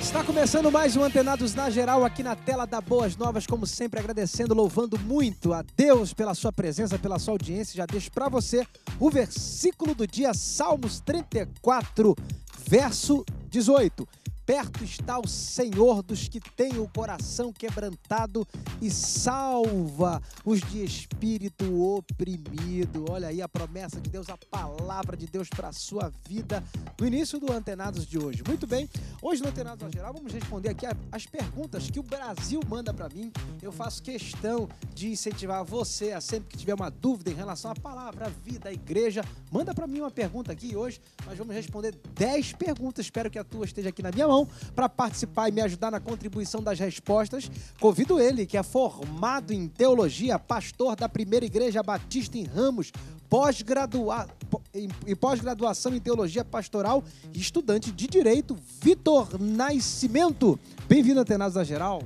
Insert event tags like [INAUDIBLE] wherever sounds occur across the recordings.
Está começando mais um Antenados na Geral aqui na tela da Boas Novas, como sempre agradecendo, louvando muito a Deus pela sua presença, pela sua audiência. Já deixo para você o versículo do dia, Salmos 34, verso 18. Perto está o Senhor dos que têm o coração quebrantado e salva os de espírito oprimido. Olha aí a promessa de Deus, a palavra de Deus para a sua vida no início do Antenados de hoje. Muito bem, hoje no Antenados ao Geral vamos responder aqui as perguntas que o Brasil manda para mim. Eu faço questão de incentivar você a sempre que tiver uma dúvida em relação à palavra, à vida, à igreja, manda para mim uma pergunta aqui hoje. Nós vamos responder 10 perguntas. Espero que a tua esteja aqui na minha mão para participar e me ajudar na contribuição das respostas, convido ele, que é formado em teologia, pastor da primeira igreja batista em Ramos, pós gradua e pós-graduação em teologia pastoral e estudante de direito, Vitor Nascimento. Bem-vindo, Atenas da Geral.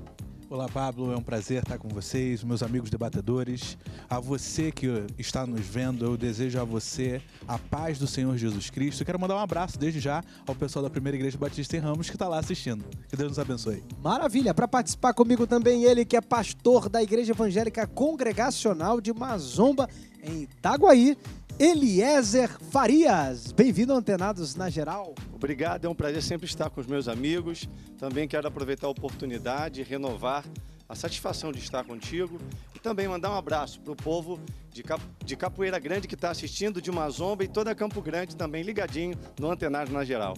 Olá, Pablo. É um prazer estar com vocês, meus amigos debatedores. A você que está nos vendo, eu desejo a você a paz do Senhor Jesus Cristo. quero mandar um abraço desde já ao pessoal da Primeira Igreja Batista em Ramos que está lá assistindo. Que Deus nos abençoe. Maravilha. Para participar comigo também, ele que é pastor da Igreja Evangélica Congregacional de Mazomba, em Itaguaí Eliezer Farias. Bem-vindo ao Antenados na Geral. Obrigado, é um prazer sempre estar com os meus amigos. Também quero aproveitar a oportunidade e renovar a satisfação de estar contigo e também mandar um abraço para o povo de, Cap... de, Capoeira Grande que está assistindo, de Mazomba e toda Campo Grande também ligadinho no Antenados na Geral.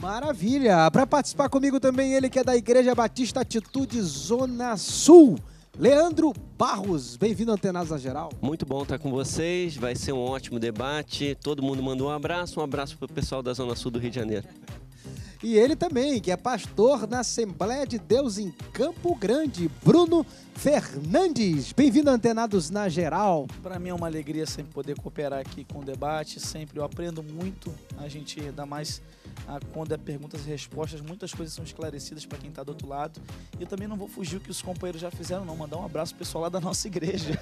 Maravilha! Para participar comigo também, ele que é da Igreja Batista Atitude Zona Sul. Leandro Barros, bem-vindo à Antenados Geral. Muito bom estar com vocês, vai ser um ótimo debate. Todo mundo manda um abraço, um abraço para o pessoal da Zona Sul do Rio de Janeiro. E ele também, que é pastor na Assembleia de Deus em Campo Grande, Bruno Fernandes. Bem-vindo, Antenados na Geral. Para mim é uma alegria sempre poder cooperar aqui com o debate. Sempre eu aprendo muito. A gente, dá mais ah, quando é perguntas e respostas, muitas coisas são esclarecidas para quem está do outro lado. E eu também não vou fugir o que os companheiros já fizeram, não. Mandar um abraço pro pessoal lá da [LAUGHS] nossa igreja,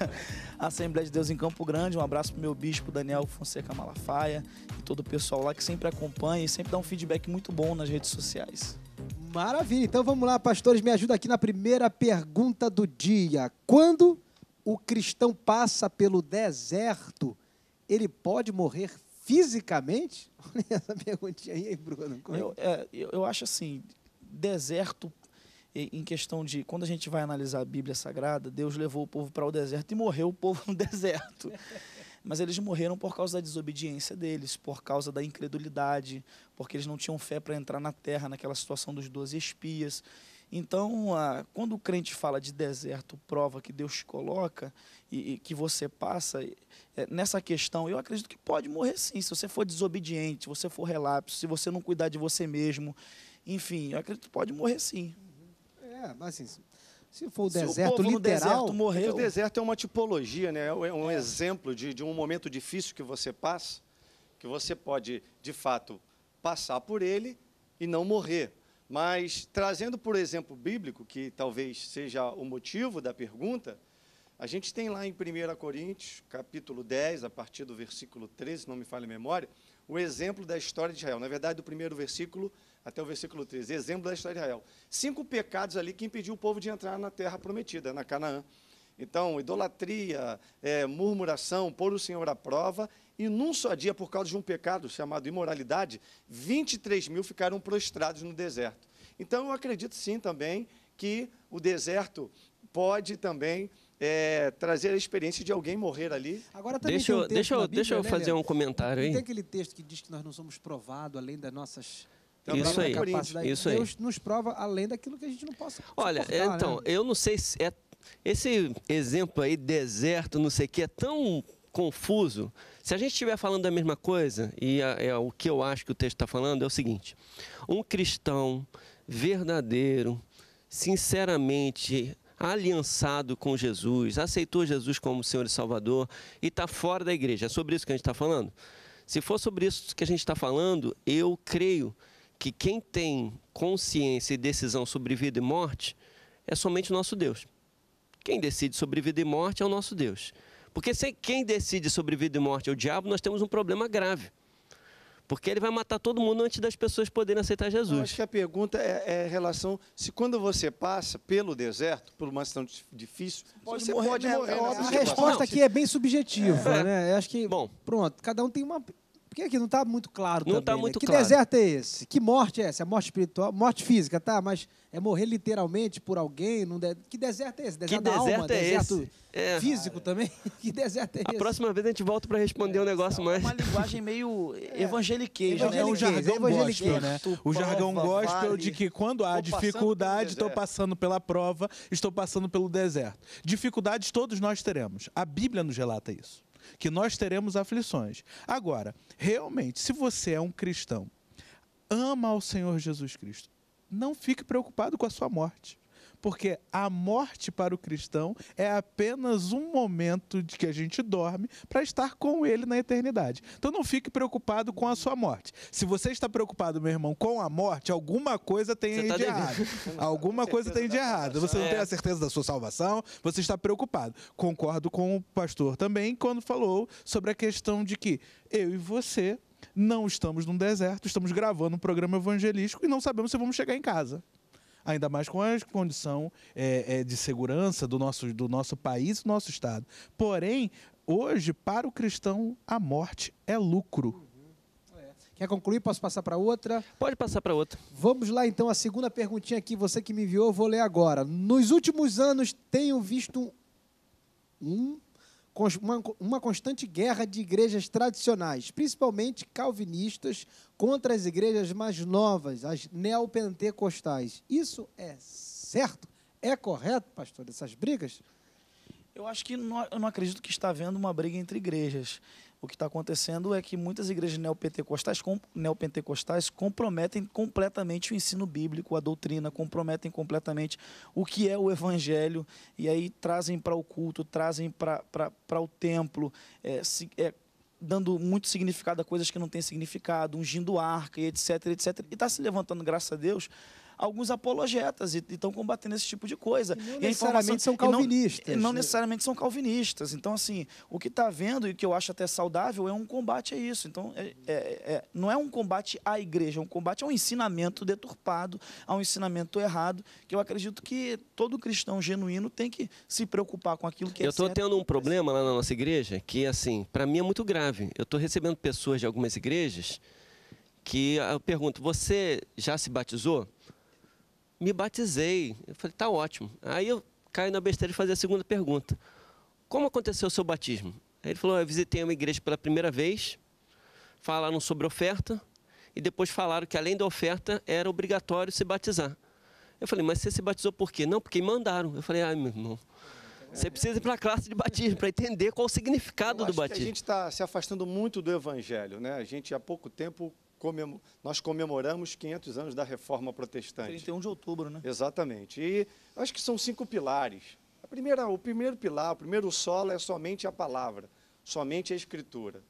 Assembleia de Deus em Campo Grande. Um abraço pro meu bispo, Daniel Fonseca Malafaia, e todo o pessoal lá que sempre acompanha e sempre dá um feedback muito bom nas redes sociais. Maravilha. Então vamos lá, pastores, me ajuda aqui na primeira pergunta do dia. Quando o cristão passa pelo deserto, ele pode morrer fisicamente? [LAUGHS] Olha essa perguntinha aí, Bruno. É eu, é, eu acho assim, deserto em questão de quando a gente vai analisar a Bíblia Sagrada, Deus levou o povo para o deserto e morreu o povo no [LAUGHS] deserto. Mas eles morreram por causa da desobediência deles, por causa da incredulidade, porque eles não tinham fé para entrar na terra, naquela situação dos 12 espias. Então, quando o crente fala de deserto, prova que Deus te coloca e, que você passa, é, nessa questão, eu acredito que pode morrer sim. Se você for desobediente, se você for relapso, se você não cuidar de você mesmo, enfim, eu acredito que pode morrer sim. Uhum. É, mas assim, se for o deserto Se o povo literal, no deserto morreu. É o deserto é uma tipologia, né? é um é. exemplo de, de um momento difícil que você passa, que você pode, de fato, passar por ele e não morrer. Mas, trazendo por exemplo bíblico, que talvez seja o motivo da pergunta, a gente tem lá em 1 Coríntios, capítulo 10, a partir do versículo 13, não me falha a memória, o exemplo da história de Israel. Na verdade, do primeiro versículo até o versículo 13, exemplo da história de Israel. Cinco pecados ali que impediu o povo de entrar na terra prometida, na Canaã. Então, idolatria, é, murmuração, pôr o Senhor à prova, e num só dia, por causa de um pecado chamado imoralidade, 23 mil ficaram prostrados no deserto. Então, eu acredito sim também que o deserto pode também é, trazer a experiência de alguém morrer ali. Agora também deixa, um eu, deixa, Bíblia, deixa eu né, fazer um comentário aí. Tem aquele texto que diz que nós não somos provados além das nossas então, isso aí. Né? Isso aí. Deus nos prova além daquilo que a gente não possa. Olha, né? então, né? eu não sei se é esse exemplo aí deserto, não sei o que é tão confuso. Se a gente estiver falando da mesma coisa e é o que eu acho que o texto está falando é o seguinte: um cristão verdadeiro, sinceramente aliançado com Jesus, aceitou Jesus como Senhor e Salvador e está fora da igreja. É sobre isso que a gente está falando? Se for sobre isso que a gente está falando, eu creio que quem tem consciência e decisão sobre vida e morte é somente o nosso Deus. Quem decide sobre vida e morte é o nosso Deus. Porque se quem decide sobre vida e morte é o diabo, nós temos um problema grave. Porque ele vai matar todo mundo antes das pessoas poderem aceitar Jesus. Eu acho que a pergunta é, é em relação se quando você passa pelo deserto, por uma situação difícil, pode você morrer, pode né? morrer. A resposta aqui é bem subjetiva, é. né? Eu acho que Bom, pronto, cada um tem uma porque aqui não está muito claro não tá também. Né? muito né? Que claro. deserto é esse? Que morte é essa? É morte espiritual? Morte física, tá? Mas é morrer literalmente por alguém? de... Que deserto é esse? Deserto que da deserto alma? É deserto é esse? físico também? [LAUGHS] Que deserto é esse? A próxima vez a gente volta para responder é, um negócio mais... Uma linguagem meio é. evangeliqueja, né? O jargão gospel, né? O jargão gospel de que quando há dificuldade, estou passando pela prova, estou passando pelo deserto. Dificuldades todos nós teremos. A Bíblia nos relata isso que nós teremos aflições. Agora, realmente, se você é um cristão, ama ao Senhor Jesus Cristo, não fique preocupado com a sua morte porque a morte para o cristão é apenas um momento de que a gente dorme para estar com ele na eternidade. Então não fique preocupado com a sua morte. Se você está preocupado, meu irmão, com a morte, alguma coisa tem aí tá de errado. alguma coisa tem de errado. Você não é. tem a certeza da sua salvação, você está preocupado. Concordo com o pastor também quando falou sobre a questão de que eu e você não estamos num deserto, estamos gravando um programa evangelístico e não sabemos se vamos chegar em casa ainda mais com a condição é, é, de segurança do nosso, do nosso país, do nosso Estado. Porém, hoje, para o cristão, a morte é lucro. É. Quer concluir? Posso passar para outra? Pode passar para outra. Vamos lá então, a segunda perguntinha aqui, você que me enviou, eu vou ler agora. Nos últimos anos, tenho visto um uma constante guerra de igrejas tradicionais, principalmente calvinistas, contra as igrejas mais novas, as neopentecostais. Isso é certo? É correto, pastor, essas brigas? Eu acho que não, eu não acredito que está havendo uma briga entre igrejas. O que está acontecendo é que muitas igrejas neopentecostais, com, neopentecostais comprometem completamente o ensino bíblico, a doutrina, comprometem completamente o que é o evangelho, e aí trazem para o culto, trazem para o templo, é, se, é, dando muito significado a coisas que não têm significado, ungindo arca, e etc, etc. E está se levantando, graças a Deus, alguns apologetas e estão combatendo esse tipo de coisa. E não e necessariamente são calvinistas. Não, não, né? necessariamente são calvinistas. Então, assim, o que está havendo e que eu acho até saudável é um combate a isso. Então, é, é, é, não é um combate à igreja, é um combate a um ensinamento deturpado, a um ensinamento errado, que eu acredito que todo cristão genuíno tem que se preocupar com aquilo que é Eu estou tendo um problema lá na nossa igreja que, assim, para mim é muito grave. Eu estou recebendo pessoas de algumas igrejas que eu pergunto, você já se batizou? me batizei. Eu falei, tá ótimo. Aí eu caio na besteira de fazer a segunda pergunta. Como aconteceu o seu batismo? Aí ele falou, eu visitei uma igreja pela primeira vez, falaram sobre oferta, e depois falaram que além da oferta era obrigatório se batizar. Eu falei, mas você se batizou por quê? Não, porque mandaram. Eu falei, ai ah, meu irmão, você precisa ir para a classe de batismo para entender qual o significado do batismo. a gente está se afastando muito do evangelho, né? A gente há pouco tempo nós comemoramos 500 anos da Reforma Protestante. 31 de outubro, né? Exatamente. E acho que são cinco pilares. A primeira, o primeiro pilar, o primeiro solo é somente a palavra, somente a escritura.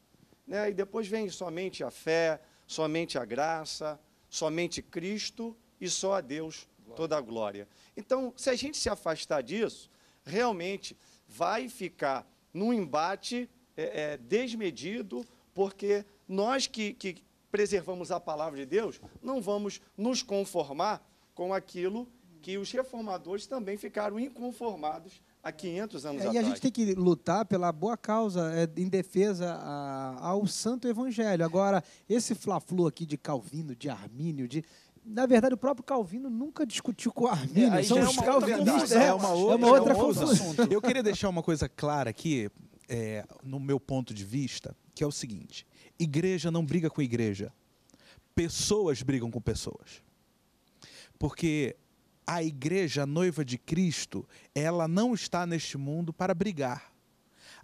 Né? E depois vem somente a fé, somente a graça, somente Cristo e só a Deus glória. toda a glória. Então, se a gente se afastar disso, realmente vai ficar num embate é, é, desmedido, porque nós que, que, preservamos a palavra de Deus, não vamos nos conformar com aquilo que os reformadores também ficaram inconformados há 500 anos é, atrás. E a gente tem que lutar pela boa causa, é, em defesa a, ao santo evangelho. Agora, esse fla aqui de Calvino, de Armínio, de... Na verdade, o próprio Calvino nunca discutiu com o Armínio. É, São é os calvinistas. É, uma outra, é uma outra é um assunto. Eu queria deixar uma coisa clara aqui, é, no meu ponto de vista, que é o seguinte. Igreja não briga com igreja. Pessoas brigam com pessoas. Porque a igreja, a noiva de Cristo, ela não está neste mundo para brigar.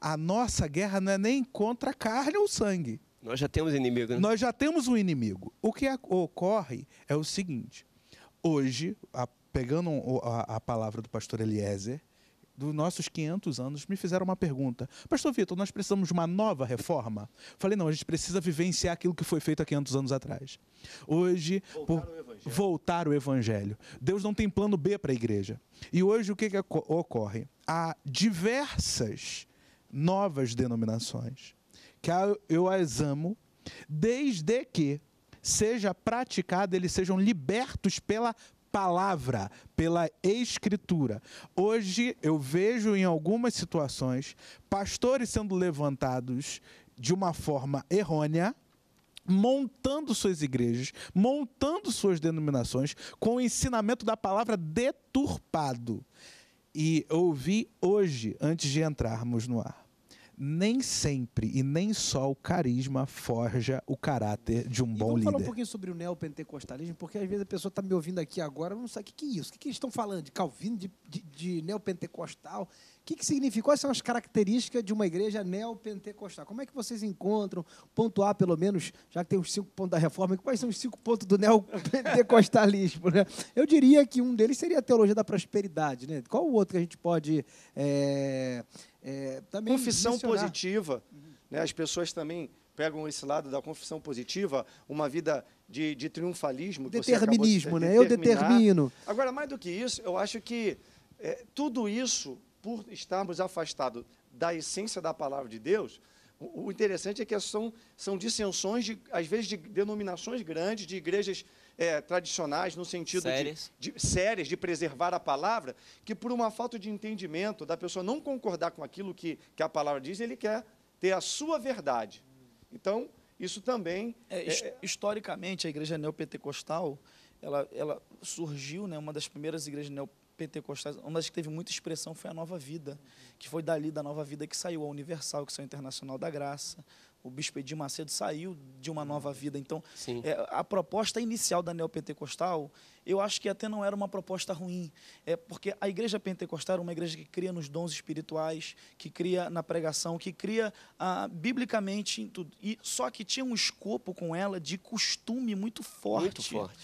A nossa guerra não é nem contra a carne ou sangue. Nós já temos inimigo. Né? Nós já temos um inimigo. O que ocorre é o seguinte: hoje, a, pegando a, a palavra do pastor Eliezer, dos nossos 500 anos, me fizeram uma pergunta. Pastor Vitor, nós precisamos de uma nova reforma? Falei, não, a gente precisa vivenciar aquilo que foi feito há 500 anos atrás. Hoje, voltar, por... o, voltar o evangelho. Deus não tem plano B para a igreja. E hoje o que, que ocorre? Há diversas novas denominações que eu as amo, desde que seja praticado, eles sejam libertos pela palavra, pela escritura. Hoje eu vejo em algumas situações pastores sendo levantados de uma forma errônea, montando suas igrejas, montando suas denominações com o ensinamento da palavra deturpado. E ouvi hoje, antes de entrarmos no ar nem sempre e nem só o carisma forja o caráter de um e bom vamos líder. falar um pouquinho sobre o neopentecostalismo, porque às vezes a pessoa está me ouvindo aqui agora não sabe o que, que é isso, o que, que eles estão falando de calvino, de, de, de neopentecostal que, que significam? Quais são as características de uma igreja neopentecostal? Como é que vocês encontram, pontuar pelo menos, já que tem os cinco pontos da reforma, quais são os cinco pontos do neopentecostalismo? Né? Eu diria que um deles seria a teologia da prosperidade. Né? Qual o outro que a gente pode é, é, também. Confissão mencionar? positiva. Uhum. Né? As pessoas também pegam esse lado da confissão positiva, uma vida de, de triunfalismo. Determinismo, de né? Eu determino. Agora, mais do que isso, eu acho que é, tudo isso por estarmos afastados da essência da palavra de Deus, o interessante é que são, são dissensões, de, às vezes, de denominações grandes, de igrejas é, tradicionais, no sentido sérias. De, de sérias, de preservar a palavra, que por uma falta de entendimento, da pessoa não concordar com aquilo que, que a palavra diz, ele quer ter a sua verdade. Então, isso também... É, é, é historicamente, a igreja neopentecostal, ela, ela surgiu, né, uma das primeiras igrejas neopentecostais, pentecostais, uma das que teve muita expressão foi a Nova Vida, que foi dali da Nova Vida que saiu a Universal, que saiu a Internacional da Graça. O bispo Edir Macedo saiu de uma nova uhum. vida. Então, é, a proposta inicial da neopentecostal, eu acho que até não era uma proposta ruim. É porque a igreja pentecostal era uma igreja que cria nos dons espirituais, que cria na pregação, que cria ah, biblicamente em tudo. E, só que tinha um escopo com ela de costume muito forte. Muito forte.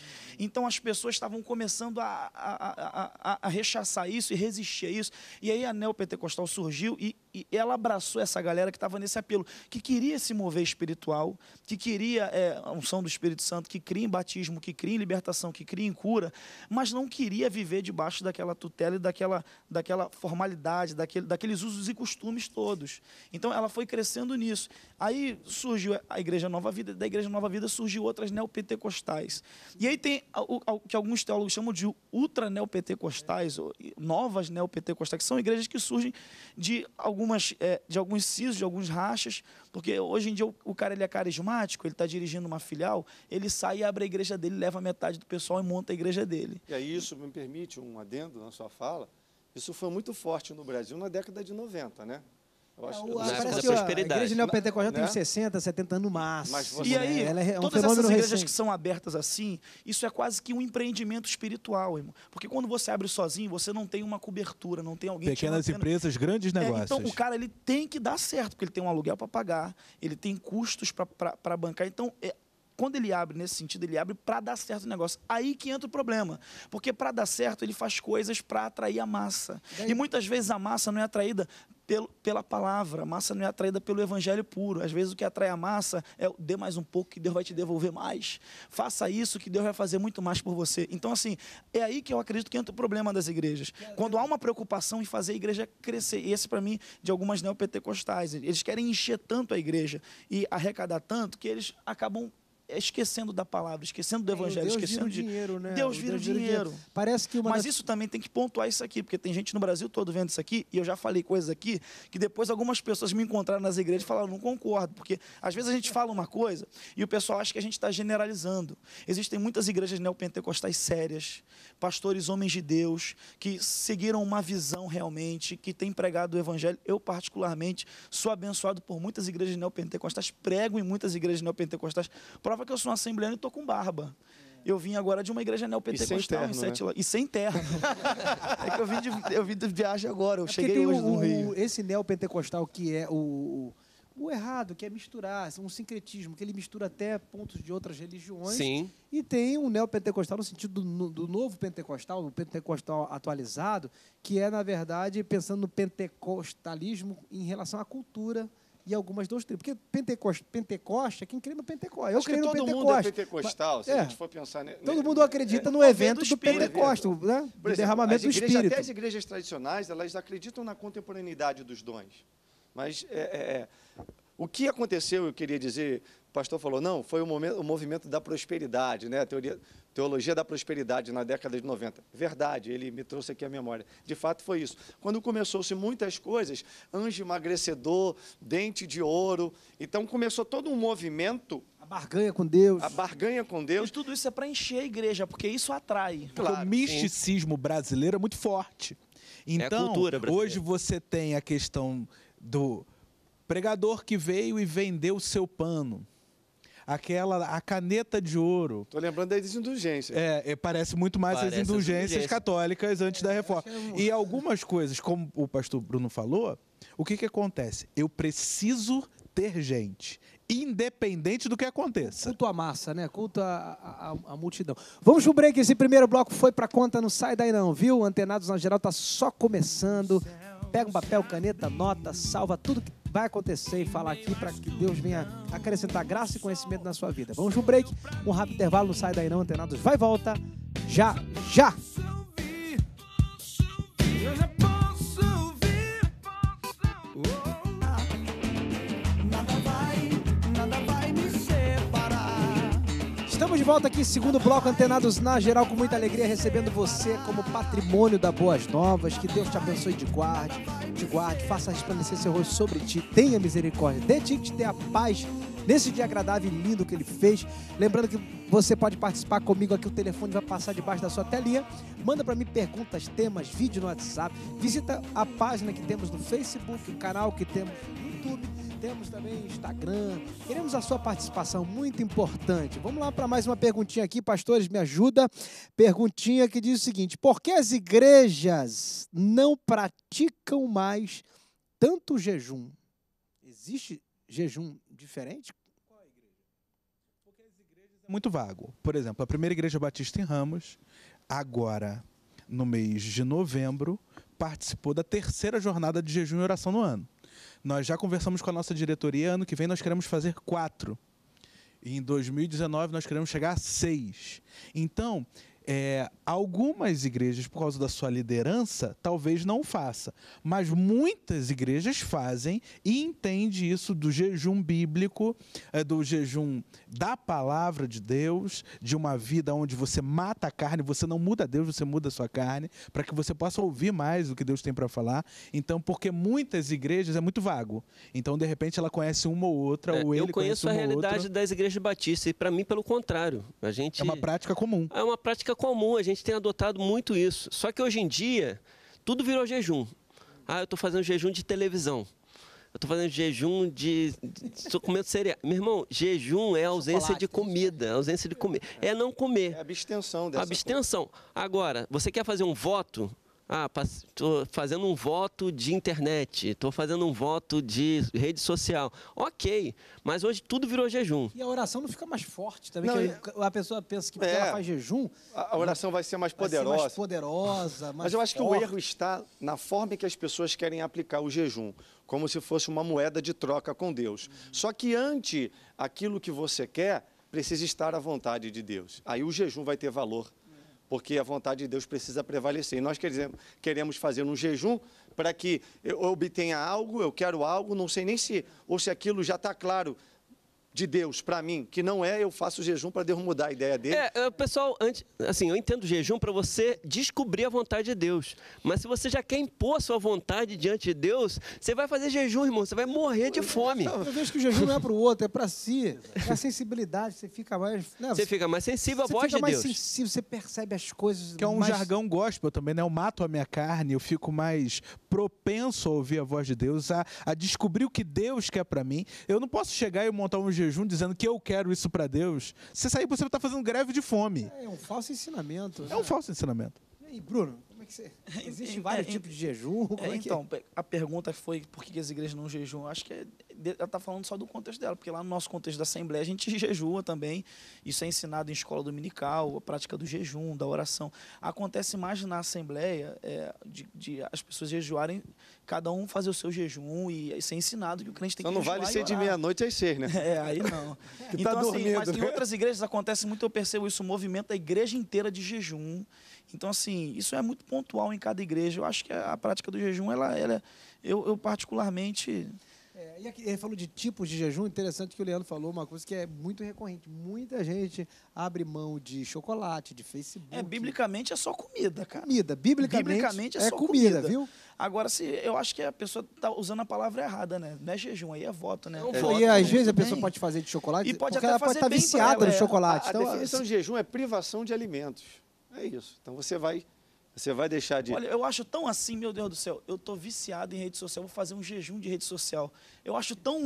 Então as pessoas estavam começando a, a, a, a, rechaçar isso e resistir a isso. E aí a neopentecostal surgiu e e ela abraçou essa galera que estava nesse apelo, que queria se mover espiritual, que queria é, a unção do Espírito Santo, que cria em batismo, que cria em libertação, que cria em cura, mas não queria viver debaixo daquela tutela e daquela, daquela formalidade, daquele, daqueles usos e costumes todos. Então ela foi crescendo nisso. Aí surgiu a Igreja Nova Vida, da Igreja Nova Vida surgiu outras neopentecostais. E aí tem o, que alguns teólogos chamam de ultra neopentecostais, novas neopentecostais, que são igrejas que surgem de alguns algumas, é, de alguns sisos, de alguns rachas, porque hoje em dia o, o cara ele é carismático, ele está dirigindo uma filial, ele sai e abre a igreja dele, leva metade do pessoal e monta a igreja dele. E aí isso me permite um adendo na sua fala, isso foi muito forte no Brasil na década de 90, né? Eu acho, é, eu na época prosperidade. A igreja né? neopentecostal tem né? uns 60, 70 anos no máximo. Né? e aí, é um todas essas igrejas recente. que são abertas assim, isso é quase que um empreendimento espiritual, irmão. Porque quando você abre sozinho, você não tem uma cobertura, não tem alguém Pequenas te empresas, grandes negócios. É, então, o cara ele tem que dar certo, porque ele tem um aluguel para pagar, ele tem custos para bancar. Então, é, quando ele abre nesse sentido, ele abre para dar certo o negócio. Aí que entra o problema. Porque para dar certo, ele faz coisas para atrair a massa. E muitas vezes a massa não é atraída pelo, pela palavra. A massa não é atraída pelo evangelho puro. Às vezes o que atrai a massa é dê mais um pouco que Deus vai te devolver mais. Faça isso que Deus vai fazer muito mais por você. Então, assim, é aí que eu acredito que entra o problema das igrejas. Quando há uma preocupação em fazer a igreja crescer. E esse, para mim, de algumas neopentecostais. Eles querem encher tanto a igreja e arrecadar tanto que eles acabam esquecendo da palavra, esquecendo do é, evangelho, Deus esquecendo vira o dinheiro, né? Deus vira o dinheiro. dinheiro. Parece que Mas isso também tem que pontuar isso aqui, porque tem gente no Brasil todo vendo isso aqui, e eu já falei coisas aqui que depois algumas pessoas me encontraram nas igrejas e falaram: "Não concordo", porque às vezes a gente fala uma coisa e o pessoal acha que a gente está generalizando. Existem muitas igrejas neopentecostais sérias, pastores homens de Deus que seguiram uma visão realmente, que têm pregado o evangelho. Eu particularmente sou abençoado por muitas igrejas neopentecostais, prego em muitas igrejas neopentecostais. Prova achava que eu sou um assembleano e tô com barba. Eu vim agora de uma igreja neopentecostal em Sete né? E sem terra. Né? [LAUGHS] é que eu vim de, eu vim de viagem agora, eu é cheguei hoje no Rio. Esse neopentecostal que é o, o, o, errado, que é misturar, um sincretismo, que ele mistura até pontos de outras religiões. Sim. E tem um neopentecostal no sentido do, do novo pentecostal, o pentecostal atualizado, que é, na verdade, pensando no pentecostalismo em relação à cultura e algumas duas tribos. Porque Pentecoste, Pentecoste é quem crê no Pentecoste. Eu creio no todo mundo é pentecostal, mas, se é, a gente for pensar... todo mundo acredita é, no evento do, Pentecoste, né? Por exemplo, derramamento igrejas, do Espírito. Até as igrejas tradicionais, elas acreditam na contemporaneidade dos dons. Mas é, é, é o que aconteceu, eu queria dizer, o pastor falou, não, foi o, momento, o movimento da prosperidade, né? a teoria, teologia da prosperidade na década de 90. Verdade, ele me trouxe aqui a memória. De fato, foi isso. Quando começou-se muitas coisas, anjo emagrecedor, dente de ouro, então começou todo um movimento a barganha com Deus. A barganha com Deus. E tudo isso é para encher a igreja, porque isso atrai. Claro. o misticismo brasileiro é muito forte. É então, é hoje você tem a questão do pregador que veio e vendeu o seu pano aquela a caneta de ouro. Tô lembrando das indulgências. É, é, parece muito mais parece as indulgências, católicas antes é, da reforma. É e algumas coisas, como o pastor Bruno falou, o que que acontece? Eu preciso ter gente, independente do que aconteça. Culto à massa, né? Culto à, a multidão. Vamos pro break. Esse primeiro bloco foi para conta, não sai daí não, viu? Antenados na geral tá só começando. Pega um papel, caneta, nota, salva tudo que vai acontecer e falar aqui para que Deus venha acrescentar graça e conhecimento na sua vida. Vamos para um break, um rápido intervalo, não sai daí não, antenados. Vai e volta, já, já! de volta aqui, segundo bloco, antenados na geral, com muita alegria, recebendo você como patrimônio da Boas Novas. Que Deus te abençoe de guarde, te guarde, faça resplandecer seu rosto sobre ti, tenha misericórdia, dê ti que te dê a paz nesse dia agradável e lindo que ele fez. Lembrando que você pode participar comigo aqui, o telefone vai passar debaixo da sua telinha. Manda para mim perguntas, temas, vídeo no WhatsApp. Visita a página que temos no Facebook, o canal que temos YouTube, temos também Instagram. Queremos a sua participação, muito importante. Vamos lá para mais uma perguntinha aqui, pastores, me ajuda. Perguntinha que diz o seguinte: por que as igrejas não praticam mais tanto jejum? Existe jejum diferente? É muito vago. Por exemplo, a primeira igreja batista em Ramos, agora no mês de novembro, participou da terceira jornada de jejum e oração no ano. Nós já conversamos com a nossa diretoria, ano que vem nós queremos fazer quatro. E em 2019 nós queremos chegar a seis. Então, é, algumas igrejas, por causa da sua liderança, talvez não faça, mas muitas igrejas fazem e entende isso do jejum bíblico, é, do jejum da palavra de Deus, de uma vida onde você mata a carne, você não muda Deus, você muda a sua carne, para que você possa ouvir mais o que Deus tem para falar. Então, porque muitas igrejas é muito vago. Então, de repente, ela conhece uma ou outra, é, ou ele Eu conheço conhece a realidade outra. das igrejas batistas e para mim, pelo contrário, a gente é uma prática comum. É uma prática comum, a gente tem adotado muito isso. Só que hoje em dia, tudo virou jejum. Ah, eu estou fazendo jejum de televisão. Eu estou fazendo jejum de. Estou comendo cereal. Meu irmão, jejum é ausência de né? comida, é ausência de comer. É não comer. É abstenção dessa Abstenção. Coisa. Agora, você quer fazer um voto? ah, estou fazendo um voto de internet, estou fazendo um voto de rede social. Ok, mas hoje tudo virou jejum. E a oração não fica mais forte também, não, a pessoa pensa que porque é, ela faz jejum... A oração vai ser mais poderosa. Ser mais poderosa, mais Mas eu acho forte. que o erro está na forma que as pessoas querem aplicar o jejum, como se fosse uma moeda de troca com Deus. Uhum. Só que ante aquilo que você quer, precisa estar à vontade de Deus. Aí o jejum vai ter valor porque a vontade de Deus precisa prevalecer. E nós queremos fazer um jejum para que eu obtenha algo, eu quero algo, não sei nem se ou se aquilo já está claro de Deus para mim, que não é eu faço jejum para Deus mudar a ideia dele. É, é, pessoal, antes, assim, eu entendo jejum para você descobrir a vontade de Deus. Mas se você já quer impor a sua vontade diante de Deus, você vai fazer jejum, irmão, você vai morrer de fome. Eu, vejo que o jejum não é para o outro, é para si, é a sensibilidade, você fica mais... Né? Você, fica mais sensível à voz de Deus. Você fica mais sensível, você percebe as coisas... Que é um mais... jargão gospel também, né? Eu mato a minha carne, eu fico mais propenso a ouvir a voz de Deus, a, a descobrir o que Deus quer para mim. Eu não posso chegar e montar um jejum jejum dizendo que eu quero isso para Deus, você sair você está fazendo greve de fome. É um falso ensinamento. É né? um falso ensinamento. E aí, Bruno, que você. [LAUGHS] Existem vários é, tipos de jejum. É, é é? então, a pergunta foi por que as igrejas não jejuam. Acho que ela está falando só do contexto dela, porque lá no nosso contexto da Assembleia a gente [LAUGHS] jejua também. Isso é ensinado em escola dominical, a prática do jejum, da oração. Acontece mais na Assembleia de, de, as pessoas jejuarem, cada um fazer o seu jejum e isso é ensinado que o crente tem então, que jejuar. Então não vale ser de meia-noite às seis, né? [LAUGHS] É, aí não. Tá então, tá assim, dormindo, mas né? em outras igrejas acontece muito, eu percebo isso, o movimento da igreja inteira de jejum. Então, assim, isso é muito pontual em cada igreja. Eu acho que a, prática do jejum, ela, ela é, eu, eu particularmente. É, e aqui, ele falou de tipos de jejum, interessante que o Leandro falou uma coisa que é muito recorrente. Muita gente abre mão de chocolate, de Facebook. É, biblicamente é só comida, cara. Comida, biblicamente, biblicamente é, é só comida, comida, viu? Agora, se eu acho que a pessoa está usando a palavra errada, né? Não é jejum, aí é voto, né? É, é voto, e às né? vezes a pessoa pode fazer de chocolate, e pode porque até ela pode estar tá viciada no é. chocolate. A, então, a definição de assim, jejum é privação de alimentos. É isso. Então você vai você vai deixar de. Olha, eu acho tão assim, meu Deus do céu. Eu tô viciado em rede social, vou fazer um jejum de rede social. Eu acho tão.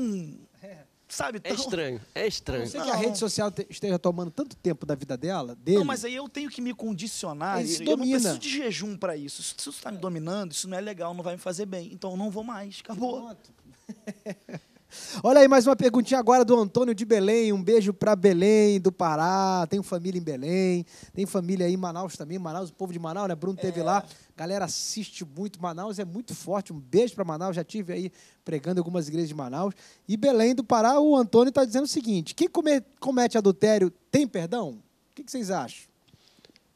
É. Sabe, é tão... É estranho, é estranho. Não. sei que a é rede social esteja tomando tanto tempo da vida dela, dele. Não, mas aí eu tenho que me condicionar. Isso eu domina. não preciso de jejum para isso. Se isso está me dominando, isso não é legal, não vai me fazer bem. Então eu não vou mais. Acabou. Pronto. [LAUGHS] Olha aí mais uma perguntinha agora do Antônio de Belém. Um beijo para Belém, do Pará. Tem família em Belém, tem família aí em Manaus também. Manaus, o povo de Manaus, né? Bruno teve é. lá. Galera assiste muito. Manaus é muito forte. Um beijo para Manaus. Já tive aí pregando algumas igrejas de Manaus. E Belém do Pará, o Antônio está dizendo o seguinte: quem comete adultério tem perdão? O que vocês acham?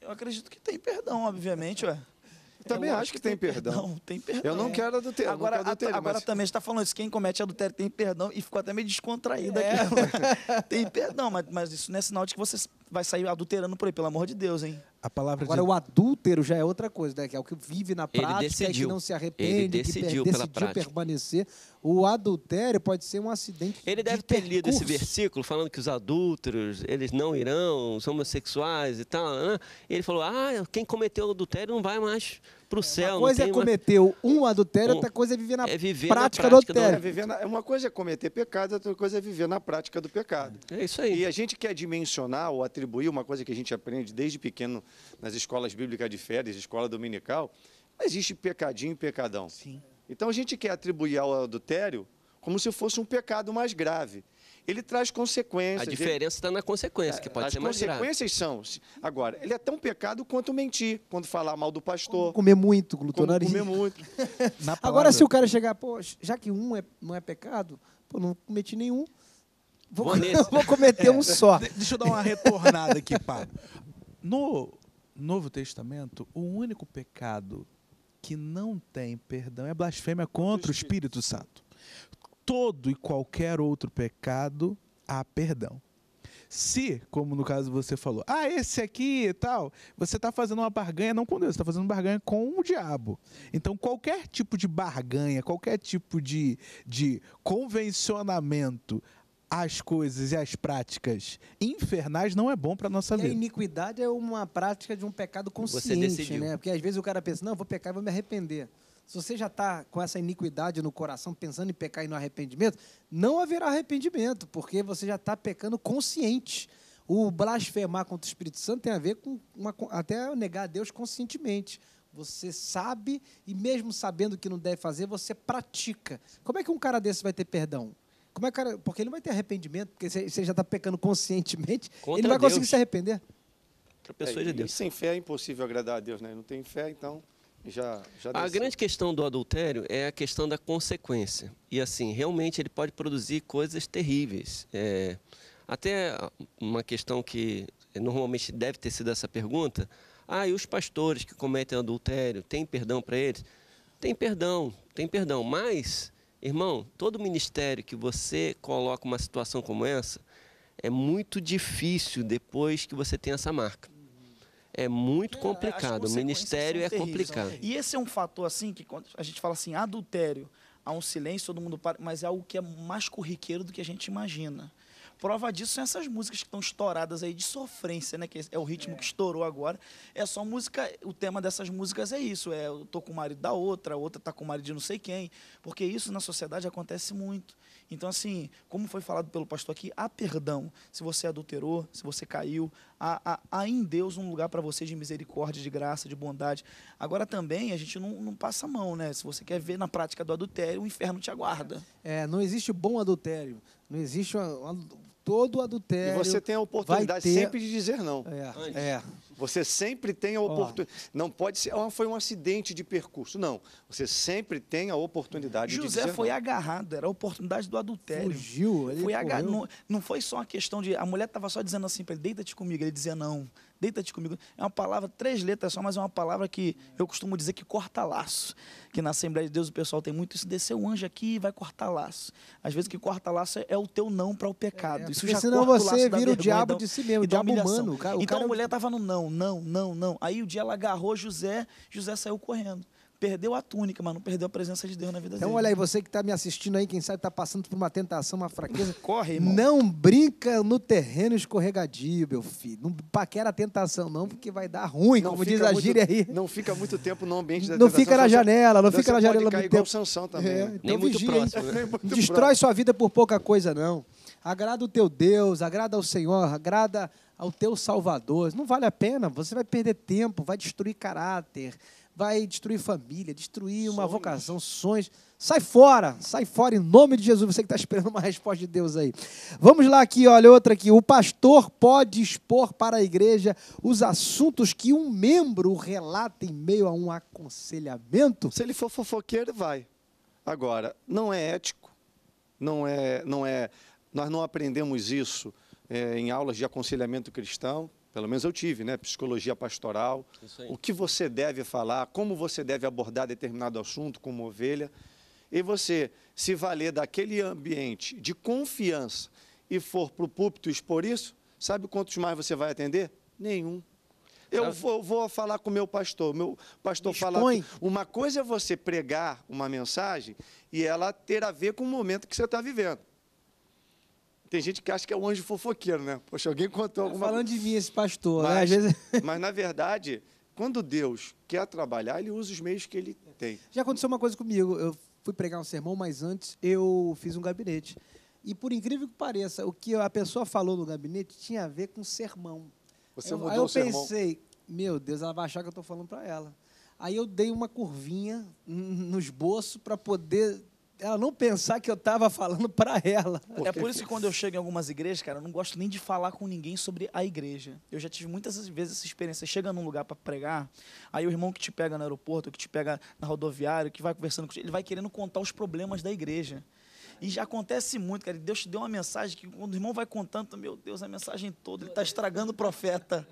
Eu acredito que tem perdão, obviamente, ué. Também acho, acho que tem, tem perdão. perdão. Tem perdão. Eu não é. quero adultério. Agora, quero adultério, agora mas... também está falando isso. Quem comete adultério tem perdão e ficou até meio descontraído é. aqui. [LAUGHS] tem perdão, mas, mas isso não é sinal de que você vai sair adulterando por aí, pelo amor de Deus, hein? A palavra Agora, de... o adúltero já é outra coisa, né? que é o que vive na ele é decidiu. e que não se arrepende, ele decidiu, que per decidiu permanecer. O adultério pode ser um acidente. Ele deve de ter percurso. lido esse versículo falando que os adúlteros, eles não irão, os homossexuais e tal. Né? E ele falou: ah, quem cometeu o adultério não vai mais para o céu. Uma coisa é cometer uma... um adultério, outra coisa é viver na, é viver prática, na prática, do adultério. Do... É na... Uma coisa é cometer pecado, outra coisa é viver na prática do pecado. É isso aí. E a gente quer dimensionar ou atribuir uma coisa que a gente aprende desde pequeno nas escolas bíblicas de férias, escola dominical. existe pecadinho e pecadão. Sim. Então a gente quer atribuir ao adultério como se fosse um pecado mais grave ele traz consequências. A diferença está na consequência, é, que pode As ser mais As consequências são... Agora, ele é tão pecado quanto mentir, quando falar mal do pastor. Como comer muito, glutonarismo. comer muito. [LAUGHS] Agora, se o cara chegar, pô, já que um é, não é pecado, pô, não cometi nenhum, vou, vou, [LAUGHS] vou cometer é. um só. deixa eu dar uma retornada aqui, Pablo. No Novo Testamento, o único pecado que não tem perdão é blasfêmia contra o Espírito Santo todo e qualquer outro pecado há perdão. Se, como no caso você falou, ah, esse aqui e tal, você está fazendo uma barganha não com Deus, está fazendo uma barganha com o diabo. Então, qualquer tipo de barganha, qualquer tipo de, de convencionamento às coisas e às práticas infernais não é bom para nossa e vida. A iniquidade é uma prática de um pecado consciente, né? Porque às vezes o cara pensa, não, vou pecar e vou me arrepender. Se você já está com essa iniquidade no coração, pensando em pecar e no arrependimento, não haverá arrependimento, porque você já está pecando consciente. O blasfemar contra o Espírito Santo tem a ver com uma, até negar a Deus conscientemente. Você sabe e, mesmo sabendo que não deve fazer, você pratica. Como é que um cara desse vai ter perdão? Como é que cara, porque ele vai ter arrependimento, porque você já está pecando conscientemente, contra ele vai Deus. conseguir se arrepender. É, Outra pessoa é, de Deus. Sem fé é impossível agradar a Deus, né? Não tem fé, então já, já a grande questão do adultério é a questão da consequência. E assim, realmente ele pode produzir coisas terríveis. É, até uma questão que normalmente deve ter sido essa pergunta. Ah, e os pastores que cometem adultério, tem perdão para eles? Tem perdão, tem perdão. Mas, irmão, todo ministério que você coloca uma situação como essa, é muito difícil depois que você tem essa marca é muito é, complicado. O ministério é complicado. E esse é um fator assim que quando a gente fala assim, adultério, há um silêncio, todo mundo para, mas é algo que é mais corriqueiro do que a gente imagina. Prova disso são essas músicas que estão estouradas aí de sofrência, né? Que é o ritmo é. que estourou agora. É só música. O tema dessas músicas é isso: é eu tô com o marido da outra, a outra tá com o marido de não sei quem. Porque isso na sociedade acontece muito. Então, assim, como foi falado pelo pastor aqui, há perdão se você adulterou, se você caiu. Há, há, há em Deus um lugar para você de misericórdia, de graça, de bondade. Agora também a gente não, não passa a mão, né? Se você quer ver na prática do adultério, o inferno te aguarda. É, não existe bom adultério. Não existe uma, uma todo adultério. E você tem a oportunidade ter... sempre de dizer não. É. é. Você sempre tem a oportunidade. Não pode ser, ah, foi um acidente de percurso. Não. Você sempre tem a oportunidade José de dizer. José foi não. agarrado, era a oportunidade do adultério. Fugiu, ele foi agarrado. Não, não foi só uma questão de. A mulher estava só dizendo assim para ele: deita-te comigo. Ele dizia não deita-te comigo. É uma palavra, três letras só, mas é uma palavra que eu costumo dizer que corta laço. Que na Assembleia de Deus o pessoal tem muito isso, descer o um anjo aqui e vai cortar laço. Às vezes que corta laço é, é o teu não para o pecado. É, isso já senão corta você o laço vira o diabo então de si mesmo, o então diabo humano. O então cara, então cara... a mulher estava no não, não, não, não. Aí o dia ela agarrou José, José saiu correndo perdeu a túnica, mas não perdeu a presença de Deus na vida então, dele. Então, olha aí, você que está me assistindo aí, quem sabe está passando por uma tentação, uma fraqueza. [LAUGHS] Corre, irmão. Não brinca no terreno escorregadio, meu filho. Não paquera a tentação, não, porque vai dar ruim, não como diz a muito, gíria aí. Não fica muito tempo no ambiente da não tentação. Não fica na janela, não fica na janela muito tempo. Sansão é, também. É, então, Nem vigia, próximo, né? Nem [LAUGHS] Destrói próximo. sua vida por pouca coisa, não. Agrada o teu Deus, agrada ao Senhor, agrada ao teu Salvador. Não vale a pena, você vai perder tempo, vai destruir caráter, vai destruir família, destruir uma sonhos. vocação, sonhos. Sai fora, sai fora em nome de Jesus, você que está esperando uma resposta de Deus aí. Vamos lá aqui, olha outra aqui. O pastor pode expor para a igreja os assuntos que um membro relata em meio a um aconselhamento? Se ele for fofoqueiro, vai. Agora, não é ético, não é, não é, nós não aprendemos isso é, em aulas de aconselhamento cristão, pelo menos eu tive, né? Psicologia pastoral, o que você deve falar, como você deve abordar determinado assunto como ovelha, e você se valer daquele ambiente de confiança e for para o púlpito expor isso, sabe quantos mais você vai atender? Nenhum. Eu vou, vou, falar com o meu pastor. Meu pastor fala. Uma coisa é você pregar uma mensagem e ela ter a ver com o momento que você está vivendo. Tem gente que acha que é o anjo fofoqueiro, né? Poxa, alguém contou tá alguma coisa. Falando de mim, esse pastor, né? mas, né? Às vezes... [LAUGHS] mas, na verdade, quando Deus quer trabalhar, ele usa os meios que ele tem. Já aconteceu uma coisa comigo. Eu fui pregar um sermão, mas antes eu fiz um gabinete. E por incrível que pareça, o que a pessoa falou no gabinete tinha a ver com sermão. Você eu, mudou aí eu o pensei, meu Deus, ela vai achar que eu estou falando para ela. Aí eu dei uma curvinha no esboço para poder ela não pensar que eu estava falando [LAUGHS] para ela. É por isso que quando eu chego em algumas igrejas, cara, eu não gosto nem de falar com ninguém sobre a igreja. Eu já tive muitas vezes essa experiência. Você chega num lugar para pregar, aí o irmão que te pega no aeroporto, que te pega na rodoviária, que vai conversando com ele vai querendo contar os problemas da igreja. E já acontece muito, cara. Deus te deu uma mensagem que quando o irmão vai contando, meu Deus, a mensagem toda, ele está estragando o profeta.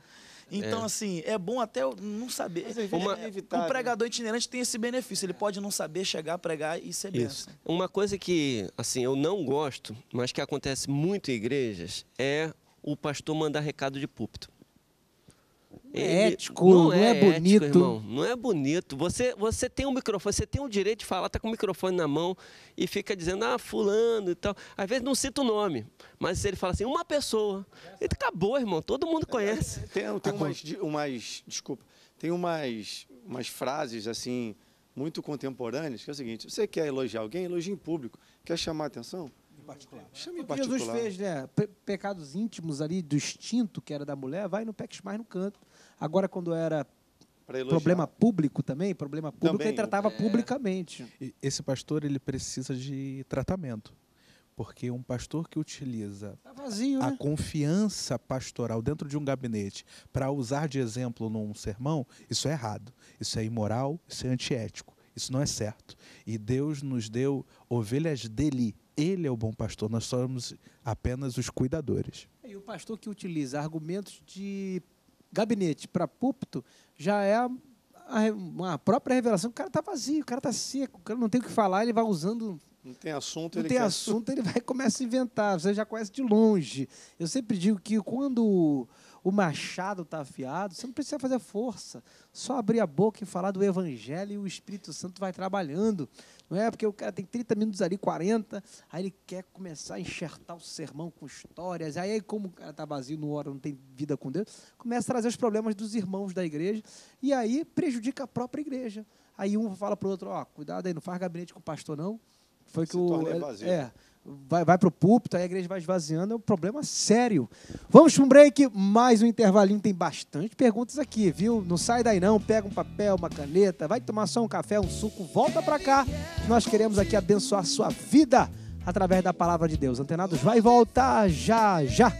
Então, é. assim, é bom até não saber. É Uma, um pregador né? itinerante tem esse benefício. Ele pode não saber chegar, pregar e ser benção. Uma coisa que, assim, eu não gosto, mas que acontece muito em igrejas, é o pastor mandar recado de púlpito é ético, não, não é, é, bonito. Ético, irmão. Não é bonito. Você, você tem um microfone, você tem o um direito de falar, tá com o microfone na mão e fica dizendo, ah, fulano e tal. Às vezes não cita o nome, mas ele fala assim, uma pessoa. Ele acabou, irmão, todo mundo é, é, conhece. Tem, tem umas, umas, desculpa, tem umas, umas frases assim, muito contemporâneas, que é o seguinte, você quer elogiar alguém, elogie em público. Quer chamar a atenção? particular. Chame é o Jesus fez, né? Pecados íntimos ali do instinto que era da mulher, vai no peques mais no canto. Agora, quando era problema público também, problema público, também, ele é. tratava é... publicamente. Esse pastor ele precisa de tratamento. Porque um pastor que utiliza tá vazio, a né? confiança pastoral dentro de um gabinete para usar de exemplo num sermão, isso é errado. Isso é imoral, isso é antiético. Isso não é certo. E Deus nos deu ovelhas dele. Ele é o bom pastor, nós somos apenas os cuidadores. E o pastor que utiliza argumentos de gabinete para púlpito já é a, própria revelação. O cara está vazio, o cara está seco, o cara não tem o que falar, ele vai usando. Não tem assunto, não ele tem quer... assunto, [LAUGHS] ele vai começa a inventar. Você já conhece de longe. Eu sempre digo que quando o machado está afiado, você não precisa fazer força. Só abrir a boca e falar do Evangelho e o Espírito Santo vai trabalhando não é? Porque o cara tem 30 minutos ali, 40, aí ele quer começar a enxertar o sermão com histórias. Aí, como o cara está vazio no ora, não tem vida com Deus, começa a trazer os problemas dos irmãos da igreja e aí prejudica a própria igreja. Aí um fala para o outro: ó, oh, cuidado aí, não faz gabinete com o pastor, não. Foi que Se o. É, vai, vai para o púlpito, a igreja vai esvaziando, é um problema sério. Vamos para um break, mais um intervalinho, tem bastante perguntas aqui, viu? Não sai daí não, pega um papel, uma caneta, vai tomar só um café, um suco, volta para cá. Nós queremos aqui abençoar a sua vida através da palavra de Deus. Antenados, vai voltar já, já.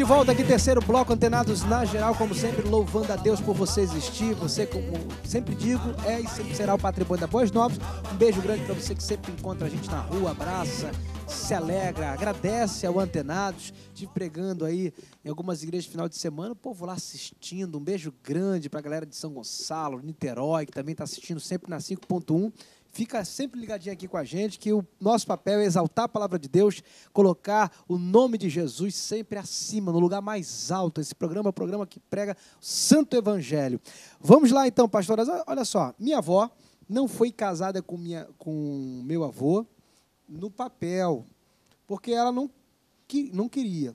de volta aqui, terceiro bloco, antenados na geral, como sempre, louvando a Deus por você existir. Você, como sempre digo, é e sempre será o patrimônio da Boas Novas. Um beijo grande para você que sempre encontra a gente na rua, abraça, se alegra, agradece ao Antenados, de pregando aí em algumas igrejas de final de semana, o povo lá assistindo. Um beijo grande para a galera de São Gonçalo, Niterói, que também está assistindo sempre na 5.1. Fica sempre ligadinho aqui com a gente, que o nosso papel é exaltar a palavra de Deus, colocar o nome de Jesus sempre acima, no lugar mais alto. Esse programa é o programa que prega o Santo Evangelho. Vamos lá então, pastoras. Olha só, minha avó não foi casada com, minha, com meu avô no papel, porque ela não, que, não queria.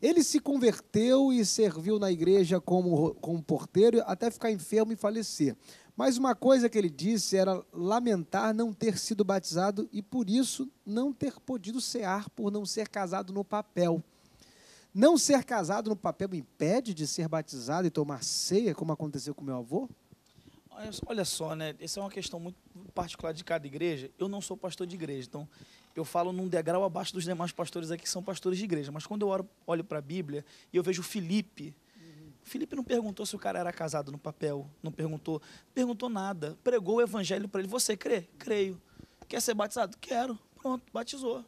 Ele se converteu e serviu na igreja como, como porteiro até ficar enfermo e falecer. Mas uma coisa que ele disse era lamentar não ter sido batizado e por isso não ter podido cear por não ser casado no papel. Não ser casado no papel impede de ser batizado e tomar ceia, como aconteceu com meu avô? Olha só, né? Essa é uma questão muito particular de cada igreja. Eu não sou pastor de igreja, então eu falo num degrau abaixo dos demais pastores aqui que são pastores de igreja. Mas quando eu olho para a Bíblia e eu vejo Filipe, Felipe não perguntou se o cara era casado no papel, não perguntou, perguntou nada. Pregou o evangelho para ele. Você crê? Creio. Quer ser batizado? Quero. Pronto, batizou.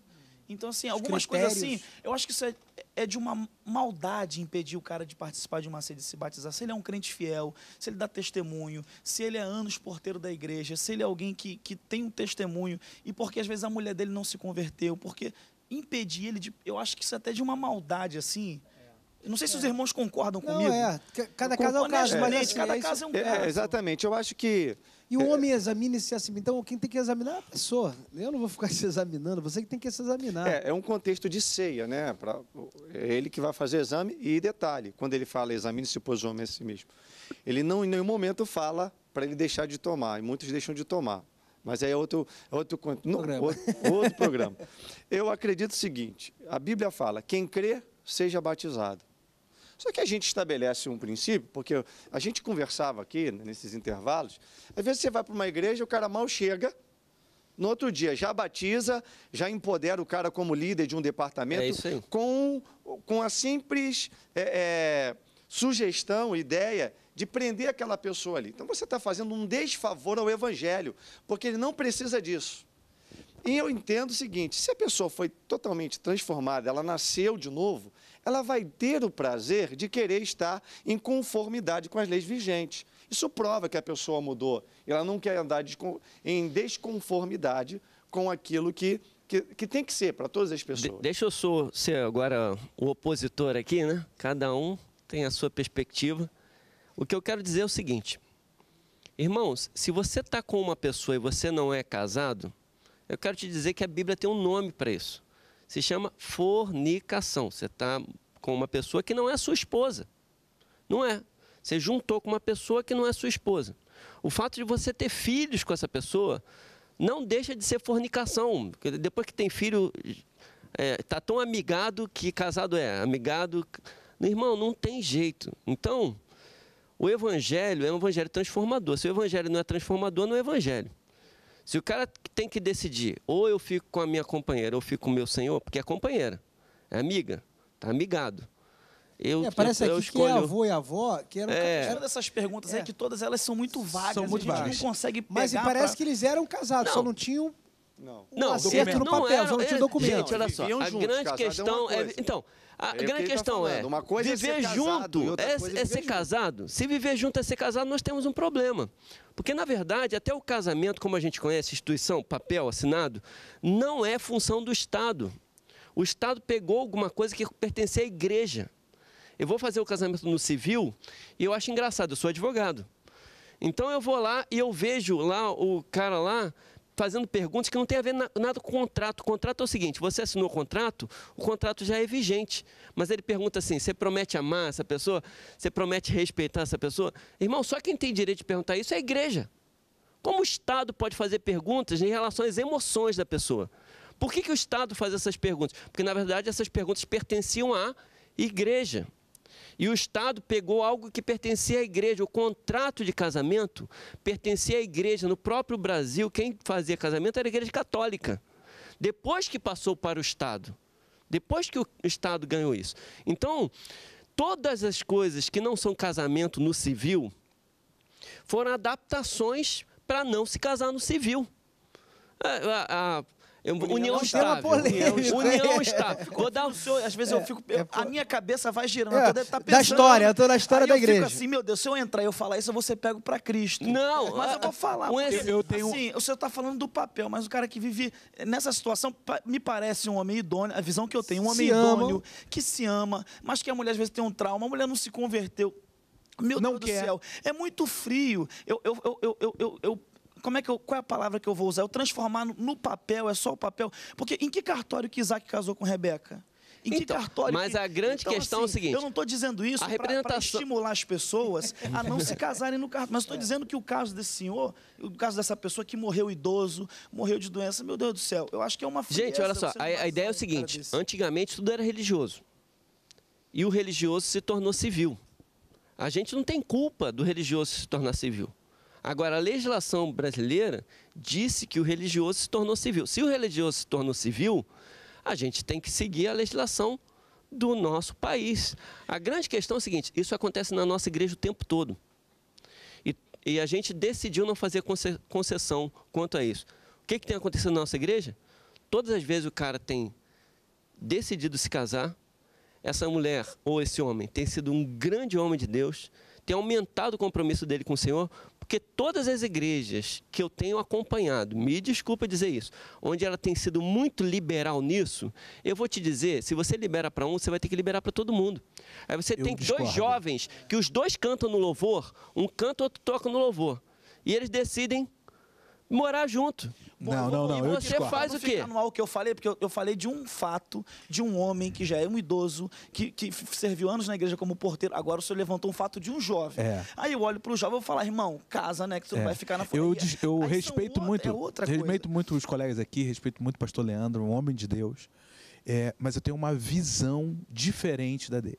Então, assim, algumas coisas assim, eu acho que isso é, é de uma maldade impedir o cara de participar de uma sede de se batizar. Se ele é um crente fiel, se ele dá testemunho, se ele é anos porteiro da igreja, se ele é alguém que, que tem um testemunho, e porque às vezes a mulher dele não se converteu, porque impedir ele de. Eu acho que isso é até de uma maldade, assim, não sei se os é. irmãos concordam não, comigo. É. Cada caso é um caso, mas assim, cada é caso é um é, caso. exatamente. Eu acho que e o é. homem examina se assim. Então, quem tem que examinar é a pessoa. Eu não vou ficar [LAUGHS] se examinando, você que tem que se examinar. É, é um contexto de ceia, né? Pra, é ele que vai fazer exame. E detalhe, quando ele fala examine-se, o homem a si mesmo, ele não em nenhum momento fala para ele deixar de tomar. E muitos deixam de tomar. Mas aí é outro, outro, programa. outro, outro programa. Eu acredito o seguinte: a Bíblia fala, quem crê, seja batizado. Só que a gente estabelece um princípio, porque a gente conversava aqui, né, nesses intervalos, às vezes você vai para uma igreja, o cara mal chega, no outro dia já batiza, já empodera o cara como líder de um departamento, é com, com a simples é, é, sugestão, ideia de prender aquela pessoa ali. Então você está fazendo um desfavor ao evangelho, porque ele não precisa disso. E eu entendo o seguinte: se a pessoa foi totalmente transformada, ela nasceu de novo, ela vai ter o prazer de querer estar em conformidade com as leis vigentes. Isso prova que a pessoa mudou. Ela não quer andar em desconformidade com aquilo que, que, que tem que ser para todas as pessoas. De, deixa eu sou, ser agora o opositor aqui, né? Cada um tem a sua perspectiva. O que eu quero dizer é o seguinte. Irmãos, se você está com uma pessoa e você não é casado, eu quero te dizer que a Bíblia tem um nome para isso se chama fornicação. Você está com uma pessoa que não é sua esposa. Não é. Você juntou com uma pessoa que não é sua esposa. O fato de você ter filhos com essa pessoa não deixa de ser fornicação. Depois que tem filho, está é, tá tão amigado que casado é. Amigado. Irmão, não tem jeito. Então, o evangelho é um evangelho transformador. Se o evangelho não é transformador, não é evangelho. Se o cara tem que decidir, ou eu fico com a minha companheira, ou eu fico com o meu senhor, porque é companheira, é amiga, tá amigado. Eu, é, parece eu, eu aqui escolho... que é avô e avó, que eram... É. Era dessas perguntas é. é. que todas elas são muito vagas, são muito a gente vagas. não consegue pegar Mas parece pra... que eles eram casados, não. só não tinham não. Não, acerto no papel, não é, não tinha documento. Gente, olha só, a grande é questão é, então, a é grande tá questão tá é, viver é junto é, ser é é casado. Se viver junto é ser casado, nós temos um problema. Porque, na verdade, até o casamento, como a gente conhece, instituição, papel, assinado, não é função do Estado. O Estado pegou alguma coisa que pertencia à igreja. Eu vou fazer o casamento no civil e eu acho engraçado, eu sou advogado. Então eu vou lá e eu vejo lá o cara lá fazendo perguntas que não tem a ver na, nada com o contrato. O contrato é o seguinte: você assinou o contrato, o contrato já é vigente. Mas ele pergunta assim: você promete amar essa pessoa? Você promete respeitar essa pessoa? Irmão, só quem tem direito de perguntar isso é a igreja. Como o Estado pode fazer perguntas em relação às emoções da pessoa? Por que, que o Estado faz essas perguntas? Porque, na verdade, essas perguntas pertenciam à igreja. E o Estado pegou algo que pertencia à igreja. O contrato de casamento pertencia à igreja. No próprio Brasil, quem fazia casamento era a igreja católica. Depois que passou para o Estado. Depois que o Estado ganhou isso. Então, todas as coisas que não são casamento no civil foram adaptações para não se casar no civil. A, a, união, está, estável. É polêmica, união é. está. Rodar Vou dar o seu. Às vezes é, eu fico. é, a minha cabeça vai girando. É, eu deve estar tá pensando. Da história, eu tô na história da eu igreja. Eu fico assim, meu Deus, se eu entrar e eu falar isso, eu vou ser pego pra Cristo. Não, mas eu vou ah, falar. Um, eu, eu tenho... Assim, o senhor tá falando do papel, mas o cara que vive nessa situação me parece um homem idôneo, a visão que eu tenho, um homem se idôneo, ama. que se ama, mas que a mulher às vezes tem um trauma, a mulher não se converteu. Meu não Deus quer. do céu, é muito frio. eu, eu, eu, eu, eu como é que eu, qual é a palavra que eu vou usar? Eu transformar no papel, é só o papel. Porque em que cartório que Isaac casou com Rebeca? Em então, cartório? Mas que... a grande então, questão assim, é o assim, seguinte. Eu não estou dizendo isso representação... para estimular as pessoas a não se [LAUGHS] casarem no cartório. Mas estou é. dizendo que o caso desse senhor, o caso dessa pessoa que morreu idoso, morreu de doença, meu Deus do céu, eu acho que é uma Gente, olha só, a, a ideia é o seguinte: antigamente tudo era religioso. E o religioso se tornou civil. A gente não tem culpa do religioso se tornar civil. Agora, a legislação brasileira disse que o religioso se tornou civil. Se o religioso se tornou civil, a gente tem que seguir a legislação do nosso país. A grande questão é a seguinte: isso acontece na nossa igreja o tempo todo. E, e a gente decidiu não fazer concessão quanto a isso. O que, que tem acontecido na nossa igreja? Todas as vezes o cara tem decidido se casar, essa mulher ou esse homem tem sido um grande homem de Deus, tem aumentado o compromisso dele com o Senhor, porque todas as igrejas que eu tenho acompanhado, me desculpa dizer isso, onde ela tem sido muito liberal nisso, eu vou te dizer, se você libera para um, você vai ter que liberar para todo mundo. Aí você eu tem discordo. dois jovens que os dois cantam no louvor, um canta, outro toca no louvor. E eles decidem morar junto. não, não, não. E você faz o quê? Não o que eu falei, porque eu, eu, falei de um fato de um homem que já é um idoso, que, que serviu anos na igreja como porteiro. Agora o senhor levantou um fato de um jovem. É. Aí eu olho pro jovem e falo, irmão, casa, né? Que tu é. vai ficar na família. Eu, eu é respeito outra, muito. É outra coisa. Respeito muito os colegas aqui, respeito muito o pastor Leandro, um homem de Deus. É, mas eu tenho uma visão diferente da dele.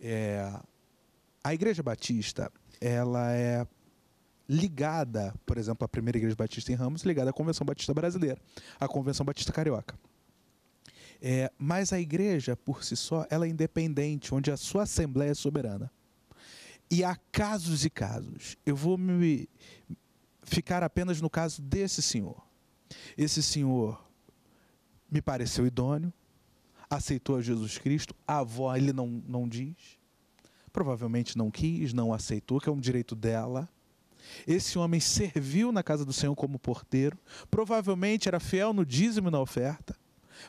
É, a Igreja Batista, ela é ligada, por exemplo, à primeira igreja batista em Ramos, ligada à Convenção Batista Brasileira, à Convenção Batista Carioca. É, mas a igreja, por si só, ela é independente, onde a sua assembleia é soberana. E há casos e casos. Eu vou me ficar apenas no caso desse senhor. Esse senhor me pareceu idôneo, aceitou a Jesus Cristo, a avó ele não, não diz, provavelmente não quis, não aceitou, que é um direito dela. Esse homem serviu na casa do Senhor como porteiro, provavelmente era fiel no dízimo e na oferta,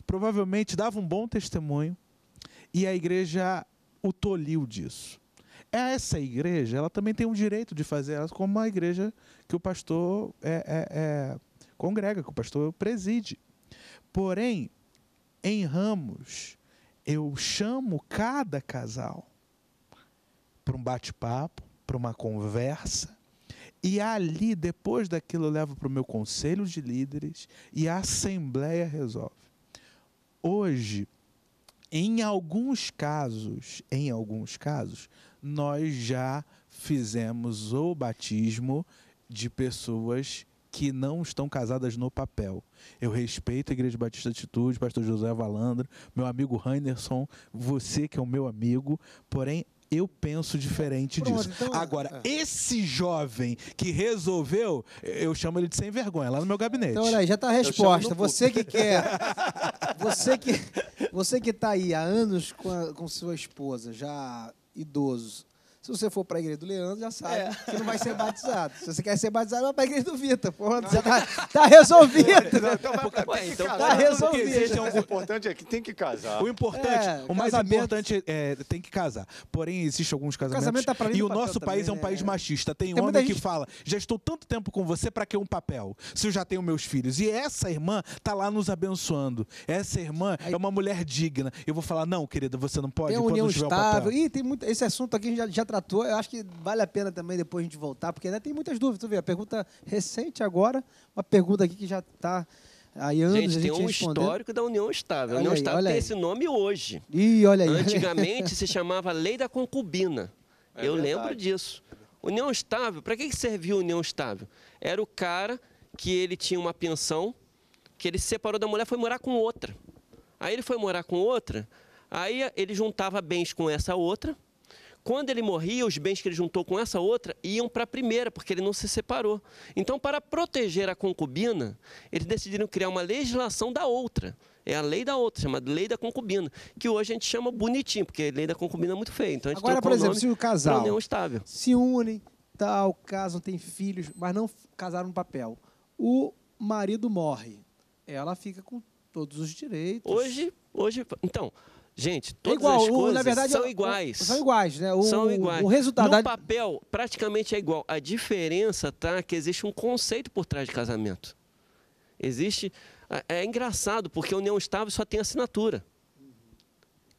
provavelmente dava um bom testemunho, e a igreja o tolhiu disso. Essa igreja, ela também tem um direito de fazer ela como uma igreja que o pastor é, é, é, congrega, que o pastor preside. Porém, em ramos, eu chamo cada casal para um bate-papo, para uma conversa, e ali, depois daquilo, eu levo para o meu conselho de líderes e a assembleia resolve. Hoje, em alguns casos, em alguns casos, nós já fizemos o batismo de pessoas que não estão casadas no papel. Eu respeito a Igreja Batista Atitude, pastor José Valandro, meu amigo Heinerson, você que é o meu amigo, porém eu penso diferente Pronto, disso. Então, é. Agora, é. esse jovem que resolveu, eu chamo ele de sem vergonha, lá no meu gabinete. Então, olha aí, já tá a resposta. Você que quer. [LAUGHS] Você que, você que tá aí há anos com, a, com sua esposa, já idoso, se você for para a igreja do Leandro, já sabe é. que não vai ser batizado. Se você quer ser batizado, vai para a igreja do Vitor. Está tá resolvido. está então, vai pra, [LAUGHS] então tá resolvido. É o, importante é que tem que casar. O importante, é, o, mais importante é tem que casar. Porém, existem alguns casamentos. O casamento tá pra e o nosso país também, é um país né? machista. Tem, tem homem que fala: já estou tanto tempo com você, para que um papel? Se eu já tenho meus filhos. E essa irmã está lá nos abençoando. Essa irmã Aí... é uma mulher digna. Eu vou falar: não, querida, você não pode. Tem a união estável. papel. Ih, tem muito, esse assunto aqui já, está eu acho que vale a pena também depois a gente voltar, porque ainda né, tem muitas dúvidas. Tu vê, a pergunta recente agora, uma pergunta aqui que já está Aí anos, gente, tem gente um histórico da União Estável. A União aí, Estável tem aí. esse nome hoje. E olha aí. Antigamente [LAUGHS] se chamava Lei da Concubina. É eu verdade. lembro disso. União Estável, para que servia a União Estável? Era o cara que ele tinha uma pensão, que ele se separou da mulher foi morar com outra. Aí ele foi morar com outra, aí ele juntava bens com essa outra, quando ele morria, os bens que ele juntou com essa outra iam para a primeira, porque ele não se separou. Então, para proteger a concubina, eles decidiram criar uma legislação da outra. É a lei da outra, chamada lei da concubina, que hoje a gente chama bonitinho, porque a lei da concubina é muito feia. Então, Agora, por exemplo, se o casal se unem, tal, casam, têm filhos, mas não casaram no papel. O marido morre. Ela fica com todos os direitos. Hoje, hoje, então, Gente, é todas é igual, as coisas o, na verdade, são iguais. O, são iguais, né? O, são iguais. O resultado... No papel, praticamente é igual. A diferença tá é que existe um conceito por trás de casamento. Existe... É, é engraçado, porque a união estável só tem assinatura.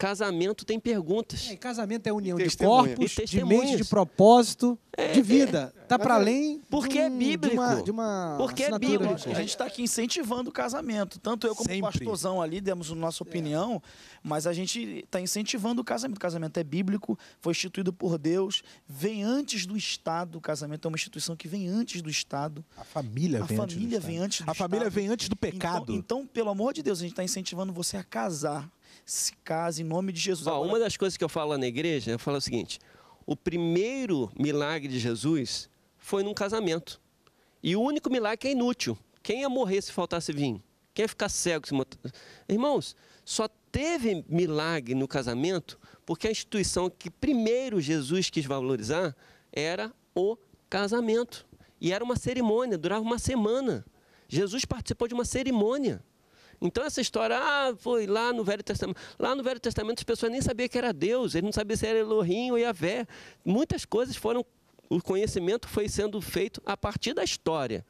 Casamento tem perguntas. É, casamento é união de corpos, de mente, de propósito, é, de é. vida. Tá é, tá para além. Porque é um, é bíblico. De uma, de uma porque é bíblico. A gente está aqui incentivando o casamento. Tanto eu como Sempre. o pastorzão ali demos a nossa é. opinião, mas a gente está incentivando o casamento. O casamento é bíblico, foi instituído por Deus, vem antes do Estado. O casamento é uma instituição que vem antes do Estado. A família a vem família antes do vem Antes do a família Estado. vem antes do então, pecado. Então, então, pelo amor de Deus, a gente está incentivando você a casar se case em nome de Jesus. Agora... Uma das coisas que eu falo na igreja, eu falo o seguinte: o primeiro milagre de Jesus foi num casamento. E o único milagre é, é inútil. Quem ia morrer se faltasse vinho? Quem ia ficar cego se Irmãos, só teve milagre no casamento porque a instituição que primeiro Jesus quis valorizar era o casamento. E era uma cerimônia, durava uma semana. Jesus participou de uma cerimônia. Então essa história, ah, foi lá no Velho Testamento. Lá no Velho Testamento as pessoas nem sabiam que era Deus, eles não sabiam se era Elohim ou Yahvé. Muitas coisas foram, o conhecimento foi sendo feito a partir da história.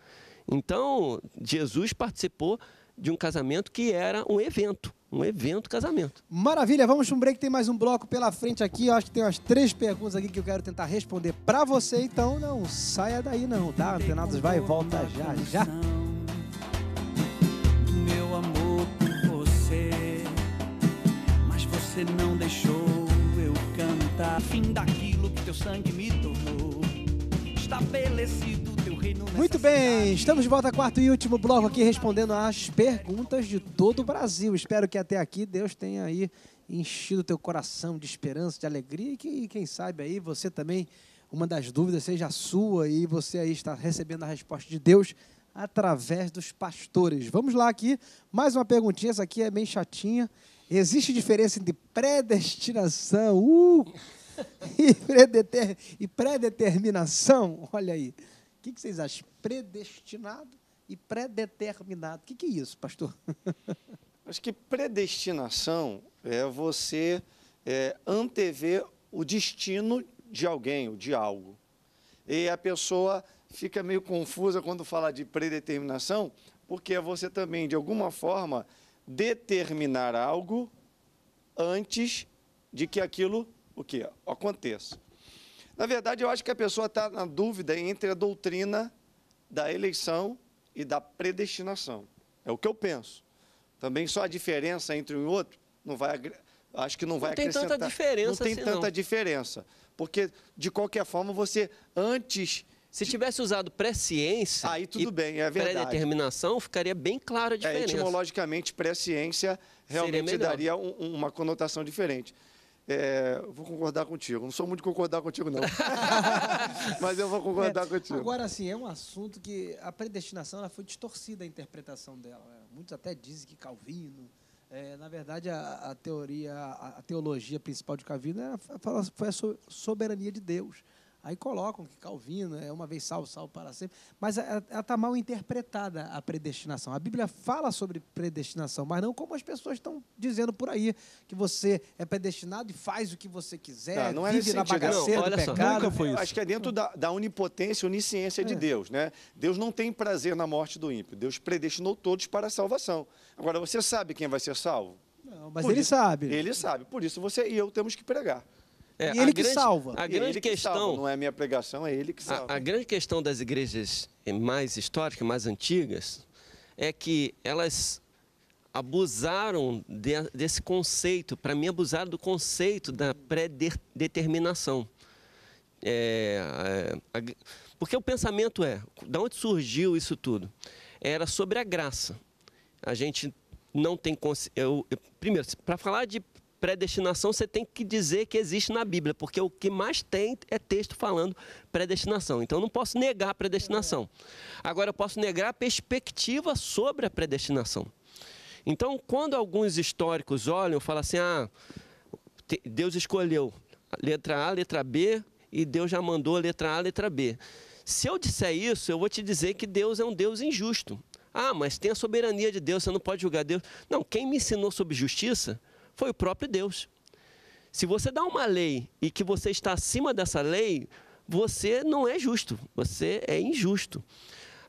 Então Jesus participou de um casamento que era um evento, um evento casamento. Maravilha, vamos para um break, tem mais um bloco pela frente aqui. Eu acho que tem umas três perguntas aqui que eu quero tentar responder para você, então não saia daí não, tá? Antenados vai e volta já já. você não deixou eu cantar. Fim daquilo que teu sangue me tornou. Estabelecido teu reino Muito bem, cidade. estamos de volta ao quarto e último bloco aqui respondendo às perguntas de todo o Brasil. Espero que até aqui Deus tenha aí enchido teu coração de esperança, de alegria e que quem sabe aí você também uma das dúvidas seja sua e você aí está recebendo a resposta de Deus através dos pastores. Vamos lá aqui, mais uma perguntinha, essa aqui é bem chatinha. Existe diferença entre predestinação uh, [LAUGHS] e predeterminação? Olha aí. O que vocês acham? Predestinado e predeterminado. O que é isso, pastor? [LAUGHS] Acho que predestinação é você é, antever o destino de alguém ou de algo. E a pessoa fica meio confusa quando fala de predeterminação, porque você também, de alguma forma, determinar algo antes de que aquilo o que aconteça. Na verdade, eu acho que a pessoa está na dúvida entre a doutrina da eleição e da predestinação. É o que eu penso. Também só a diferença entre um e outro não vai acho que não, não vai tem Tanta diferença não tem assim, tanta não. diferença, porque de qualquer forma você antes se tivesse usado presciência Aí tudo bem, é verdade. pré-determinação, ficaria bem clara a é, diferença. É, etimologicamente, presciência realmente daria um, uma conotação diferente. É, vou concordar contigo. Não sou muito concordar contigo, não. [LAUGHS] Mas eu vou concordar é, contigo. Agora, assim, é um assunto que a predestinação ela foi distorcida a interpretação dela. Né? Muitos até dizem que Calvino. É, na verdade, a, a teoria, a, a, teologia principal de Calvino era, foi a soberania de Deus. Aí colocam que Calvino é uma vez salvo, salvo para sempre. Mas ela está mal interpretada, a predestinação. A Bíblia fala sobre predestinação, mas não como as pessoas estão dizendo por aí, que você é predestinado e faz o que você quiser, tá, não, é vive é na bagaceira não, olha do só, pecado. Nunca foi isso. Acho que é dentro da, da onipotência, onisciência é. de Deus. Né? Deus não tem prazer na morte do ímpio. Deus predestinou todos para a salvação. Agora, você sabe quem vai ser salvo? Não, mas por ele isso, sabe. Ele sabe. Por isso você e eu temos que pregar. É, e ele que grande, salva. A grande ele questão. Que salva, não é minha pregação, é ele que salva. A, a grande questão das igrejas mais históricas, mais antigas, é que elas abusaram de, desse conceito, para mim abusaram do conceito da predeterminação. É, é porque o pensamento é, de onde surgiu isso tudo? Era sobre a graça. A gente não tem... primeiro, para falar de predestinação você tem que dizer que existe na Bíblia, porque o que mais tem é texto falando predestinação. Então eu não posso negar a predestinação. Agora eu posso negar a perspectiva sobre a predestinação. Então, quando alguns históricos olham e falam assim: ah, Deus escolheu letra A, letra B, e Deus já mandou letra A, letra B. Se eu disser isso, eu vou te dizer que Deus é um Deus injusto. Ah, mas tem a soberania de Deus, você não pode julgar Deus. Não, quem me ensinou sobre justiça foi o próprio Deus. Se você dá uma lei e que você está acima dessa lei, você não é justo, você é injusto.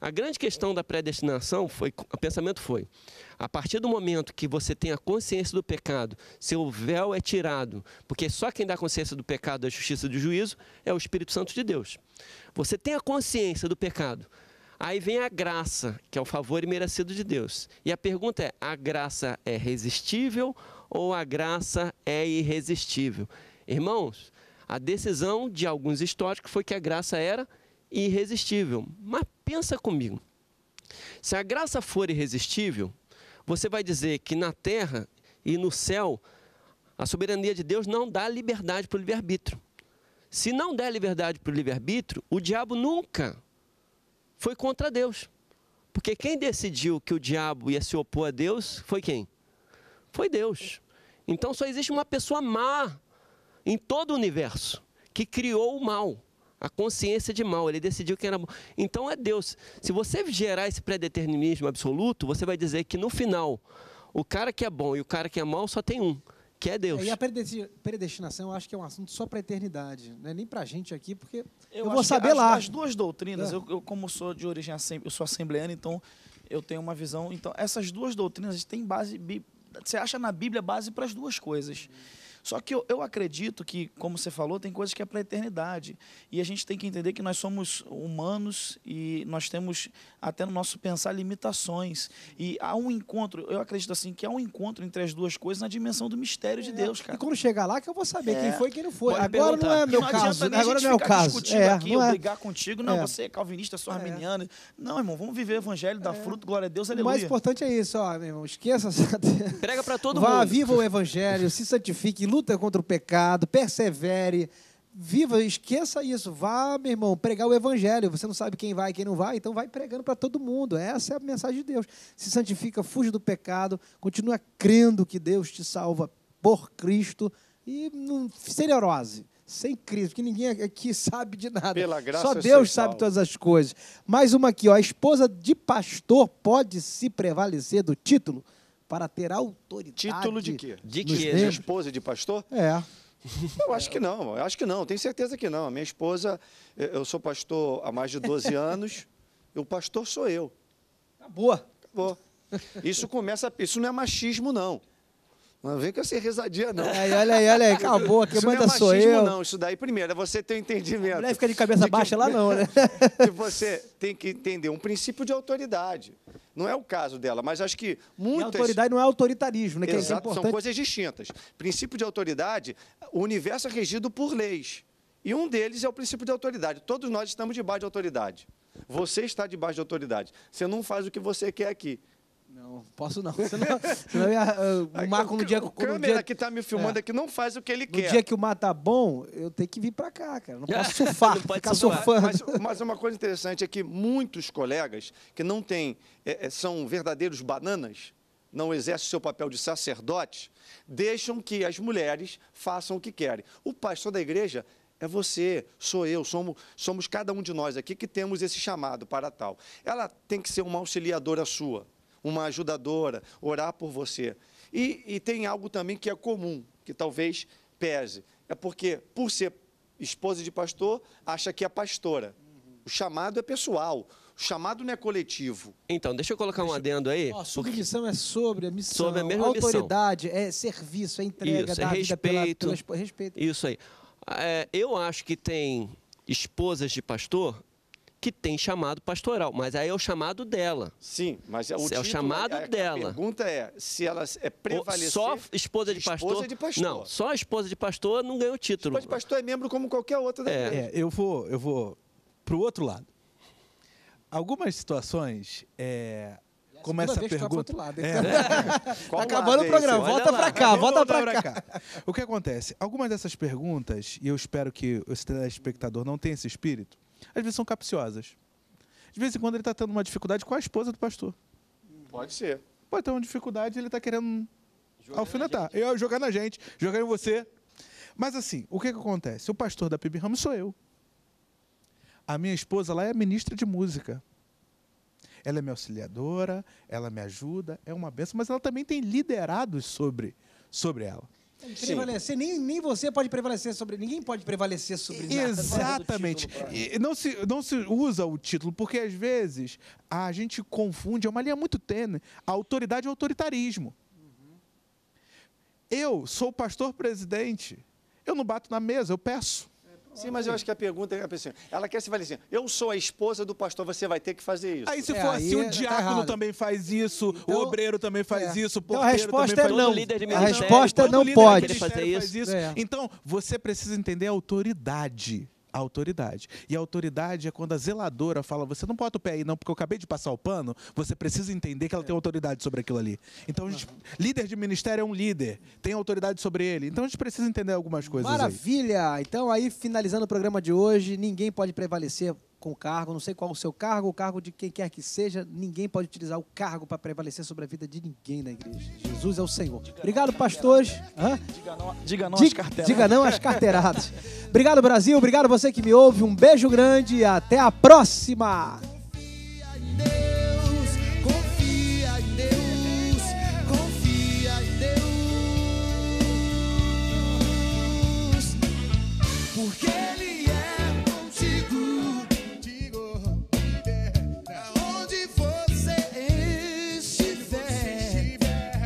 A grande questão da predestinação foi, o pensamento foi, a partir do momento que você tem a consciência do pecado, seu véu é tirado, porque só quem dá consciência do pecado, da é justiça e do juízo é o Espírito Santo de Deus. Você tem a consciência do pecado, aí vem a graça, que é o favor imerecido de Deus. E a pergunta é, a graça é resistível ou a graça é irresistível? Irmãos, a decisão de alguns históricos foi que a graça era irresistível. Mas pensa comigo. Se a graça for irresistível, você vai dizer que na terra e no céu a soberania de Deus não dá liberdade para o livre-arbítrio. Se não der liberdade para o livre-arbítrio, o diabo nunca foi contra Deus. Porque quem decidiu que o diabo ia se opor a Deus foi quem? Foi Deus. Então só existe uma pessoa má em todo o universo que criou o mal, a consciência de mal. Ele decidiu quem era bom. Então é Deus. Se você gerar esse predeterminismo absoluto, você vai dizer que no final o cara que é bom e o cara que é mal só tem um, que é Deus. É, e a predestinação, eu acho que é um assunto só para a eternidade, não é nem para a gente aqui, porque eu, eu vou saber as, lá. As duas doutrinas, é. eu, eu, como sou de origem, eu sou assembleana, então eu tenho uma visão. Então essas duas doutrinas têm base bi, você acha na Bíblia base para as duas coisas. Só que eu, eu acredito que, como você falou, tem coisas que é para a eternidade. E a gente tem que entender que nós somos humanos e nós temos, até no nosso pensar, limitações. E há um encontro, eu acredito assim, que há um encontro entre as duas coisas na dimensão do mistério é. de Deus, cara. E quando chegar lá que eu vou saber é. quem foi e quem não foi. Pode agora perguntar. não é meu não caso. Agora não é, é o caso. É, aqui, não é. brigar contigo. Não, é. você é calvinista, sou é. arminiano. Não, irmão, vamos viver o evangelho, dar fruto, glória a Deus, aleluia. O mais importante é isso, ó, meu irmão. Esqueça. Prega para todo Vá, mundo. Vá, viva o evangelho, se santifique, luta contra o pecado, persevere, viva, esqueça isso. Vá, meu irmão, pregar o evangelho. Você não sabe quem vai e quem não vai, então vai pregando para todo mundo. Essa é a mensagem de Deus. Se santifica, fuja do pecado, continua crendo que Deus te salva por Cristo e não, sem neurose. Sem crise, porque ninguém aqui [LAUGHS] sabe de nada. Pela graça Só Deus sabe salvo. todas as coisas. Mais uma aqui, ó. A esposa de pastor pode se prevalecer do título? para ter autoridade. Título de quê? De De esposa de pastor? É. Eu acho que não, eu acho que não, tenho certeza que não. A minha esposa, eu sou pastor há mais de 12 [LAUGHS] anos, e o pastor sou eu. Acabou. Acabou. Isso começa, isso não é machismo, não. Não vem com essa rezadia, não. É, olha aí, olha aí, acabou, aqui isso manda não é machismo, sou eu. Não, isso daí, primeiro, é você ter o um entendimento. Não é ficar de cabeça de baixa que, lá, não, né? que [LAUGHS] você tem que entender um princípio de autoridade. Não é o caso dela, mas acho que muitas. E autoridade não é autoritarismo, né? Que é é Exato, é são coisas distintas. Princípio de autoridade, o universo é regido por leis. E um deles é o princípio de autoridade. Todos nós estamos debaixo de autoridade. Você está debaixo de autoridade. Você não faz o que você quer aqui. Não, posso não. Senão, senão ia, ah, [LAUGHS] marco no dia que o câmera dia, que tá me filmando é. não faz o que ele no quer. No dia que o mar tá bom, eu tenho que vir para cá, cara. Não é, posso [LAUGHS] surfar, não pode ficar surfando. Mas, mas, uma coisa interessante é que muitos colegas que não têm, é, é são verdadeiros bananas, não exercem o seu papel de sacerdote, deixam que as mulheres façam o que querem. O pastor da igreja é você, sou eu, somos, somos cada um de nós aqui que temos esse chamado para tal. Ela tem que ser uma auxiliadora sua uma ajudadora, orar por você. E, e tem algo também que é comum, que talvez pese. É porque, por ser esposa de pastor, acha que é pastora. O chamado é pessoal. O chamado não é coletivo. Então, deixa eu colocar deixa um adendo aí. Ó, submissão porque... é sobre a missão. Sobre a mesma Autoridade missão. é serviço, é entrega, Isso, é respeito, pela... respeito. Isso aí. É, eu acho que tem esposas de pastor que tem chamado pastoral, mas aí é o chamado dela. Sim, mas é o, é o chamado é, dela. A pergunta é se ela é prevalecer... Só esposa de, pastor, esposa de pastor? Não, só esposa de pastor não ganha o título. Esposa de pastor é membro como qualquer outra da é. igreja. É, eu vou, eu vou para o outro lado. Algumas situações, é, como essa pergunta. Lado, é. [LAUGHS] [LAUGHS] tá acabando o programa, volta para cá, volta para cá. cá. O que acontece? Algumas dessas perguntas, e eu espero que o telespectador não tenha esse espírito, às vezes são capciosas. De vez em quando ele está tendo uma dificuldade com a esposa do pastor. Pode ser. Pode ter uma dificuldade, ele está querendo jogar alfinetar. Eu jogar na gente, jogar em você. Mas assim, o que, que acontece? O pastor da PIB Ramos sou eu. A minha esposa lá é ministra de música. Ela é minha auxiliadora, ela me ajuda, é uma benção, mas ela também tem liderados sobre, sobre ela. Prevalecer, nem, nem você pode prevalecer sobre. Ninguém pode prevalecer sobre nada. Exatamente. E não, se, não se usa o título, porque às vezes a gente confunde, é uma linha muito tênue, a autoridade e autoritarismo. Uhum. Eu sou pastor presidente. Eu não bato na mesa, eu peço. Sim, mas eu acho que a pergunta é a pessoa. Ela quer se valer assim: eu sou a esposa do pastor, você vai ter que fazer isso. Aí se É, for assim, aí assim, o é, tá diácono também faz isso, Então- o obreiro também faz é. isso, o Então, a porteiro resposta também é não. A resposta é não então, pode. fazer Faz isso. É. Então, você precisa entender a autoridade a autoridade. E a autoridade é quando a zeladora fala: você não bota o pé aí, não, porque eu acabei de passar o pano, você precisa entender que ela tem é. autoridade sobre aquilo ali. Então, gente, líder de ministério é um líder, tem autoridade sobre ele. Então, a gente precisa entender algumas coisas. Maravilha! Aí. Então, aí, finalizando o programa de hoje, ninguém pode prevalecer com o cargo, não sei qual o seu cargo, o cargo de quem quer que seja, ninguém pode utilizar o cargo para prevalecer sobre a vida de ninguém na igreja. Jesus é o Senhor. Obrigado, pastores. Hã? Diga não, não às carteiradas. Diga não às carteiradas. obrigado, Brasil. Obrigado você que me ouve. Um beijo grande e até a próxima. Porque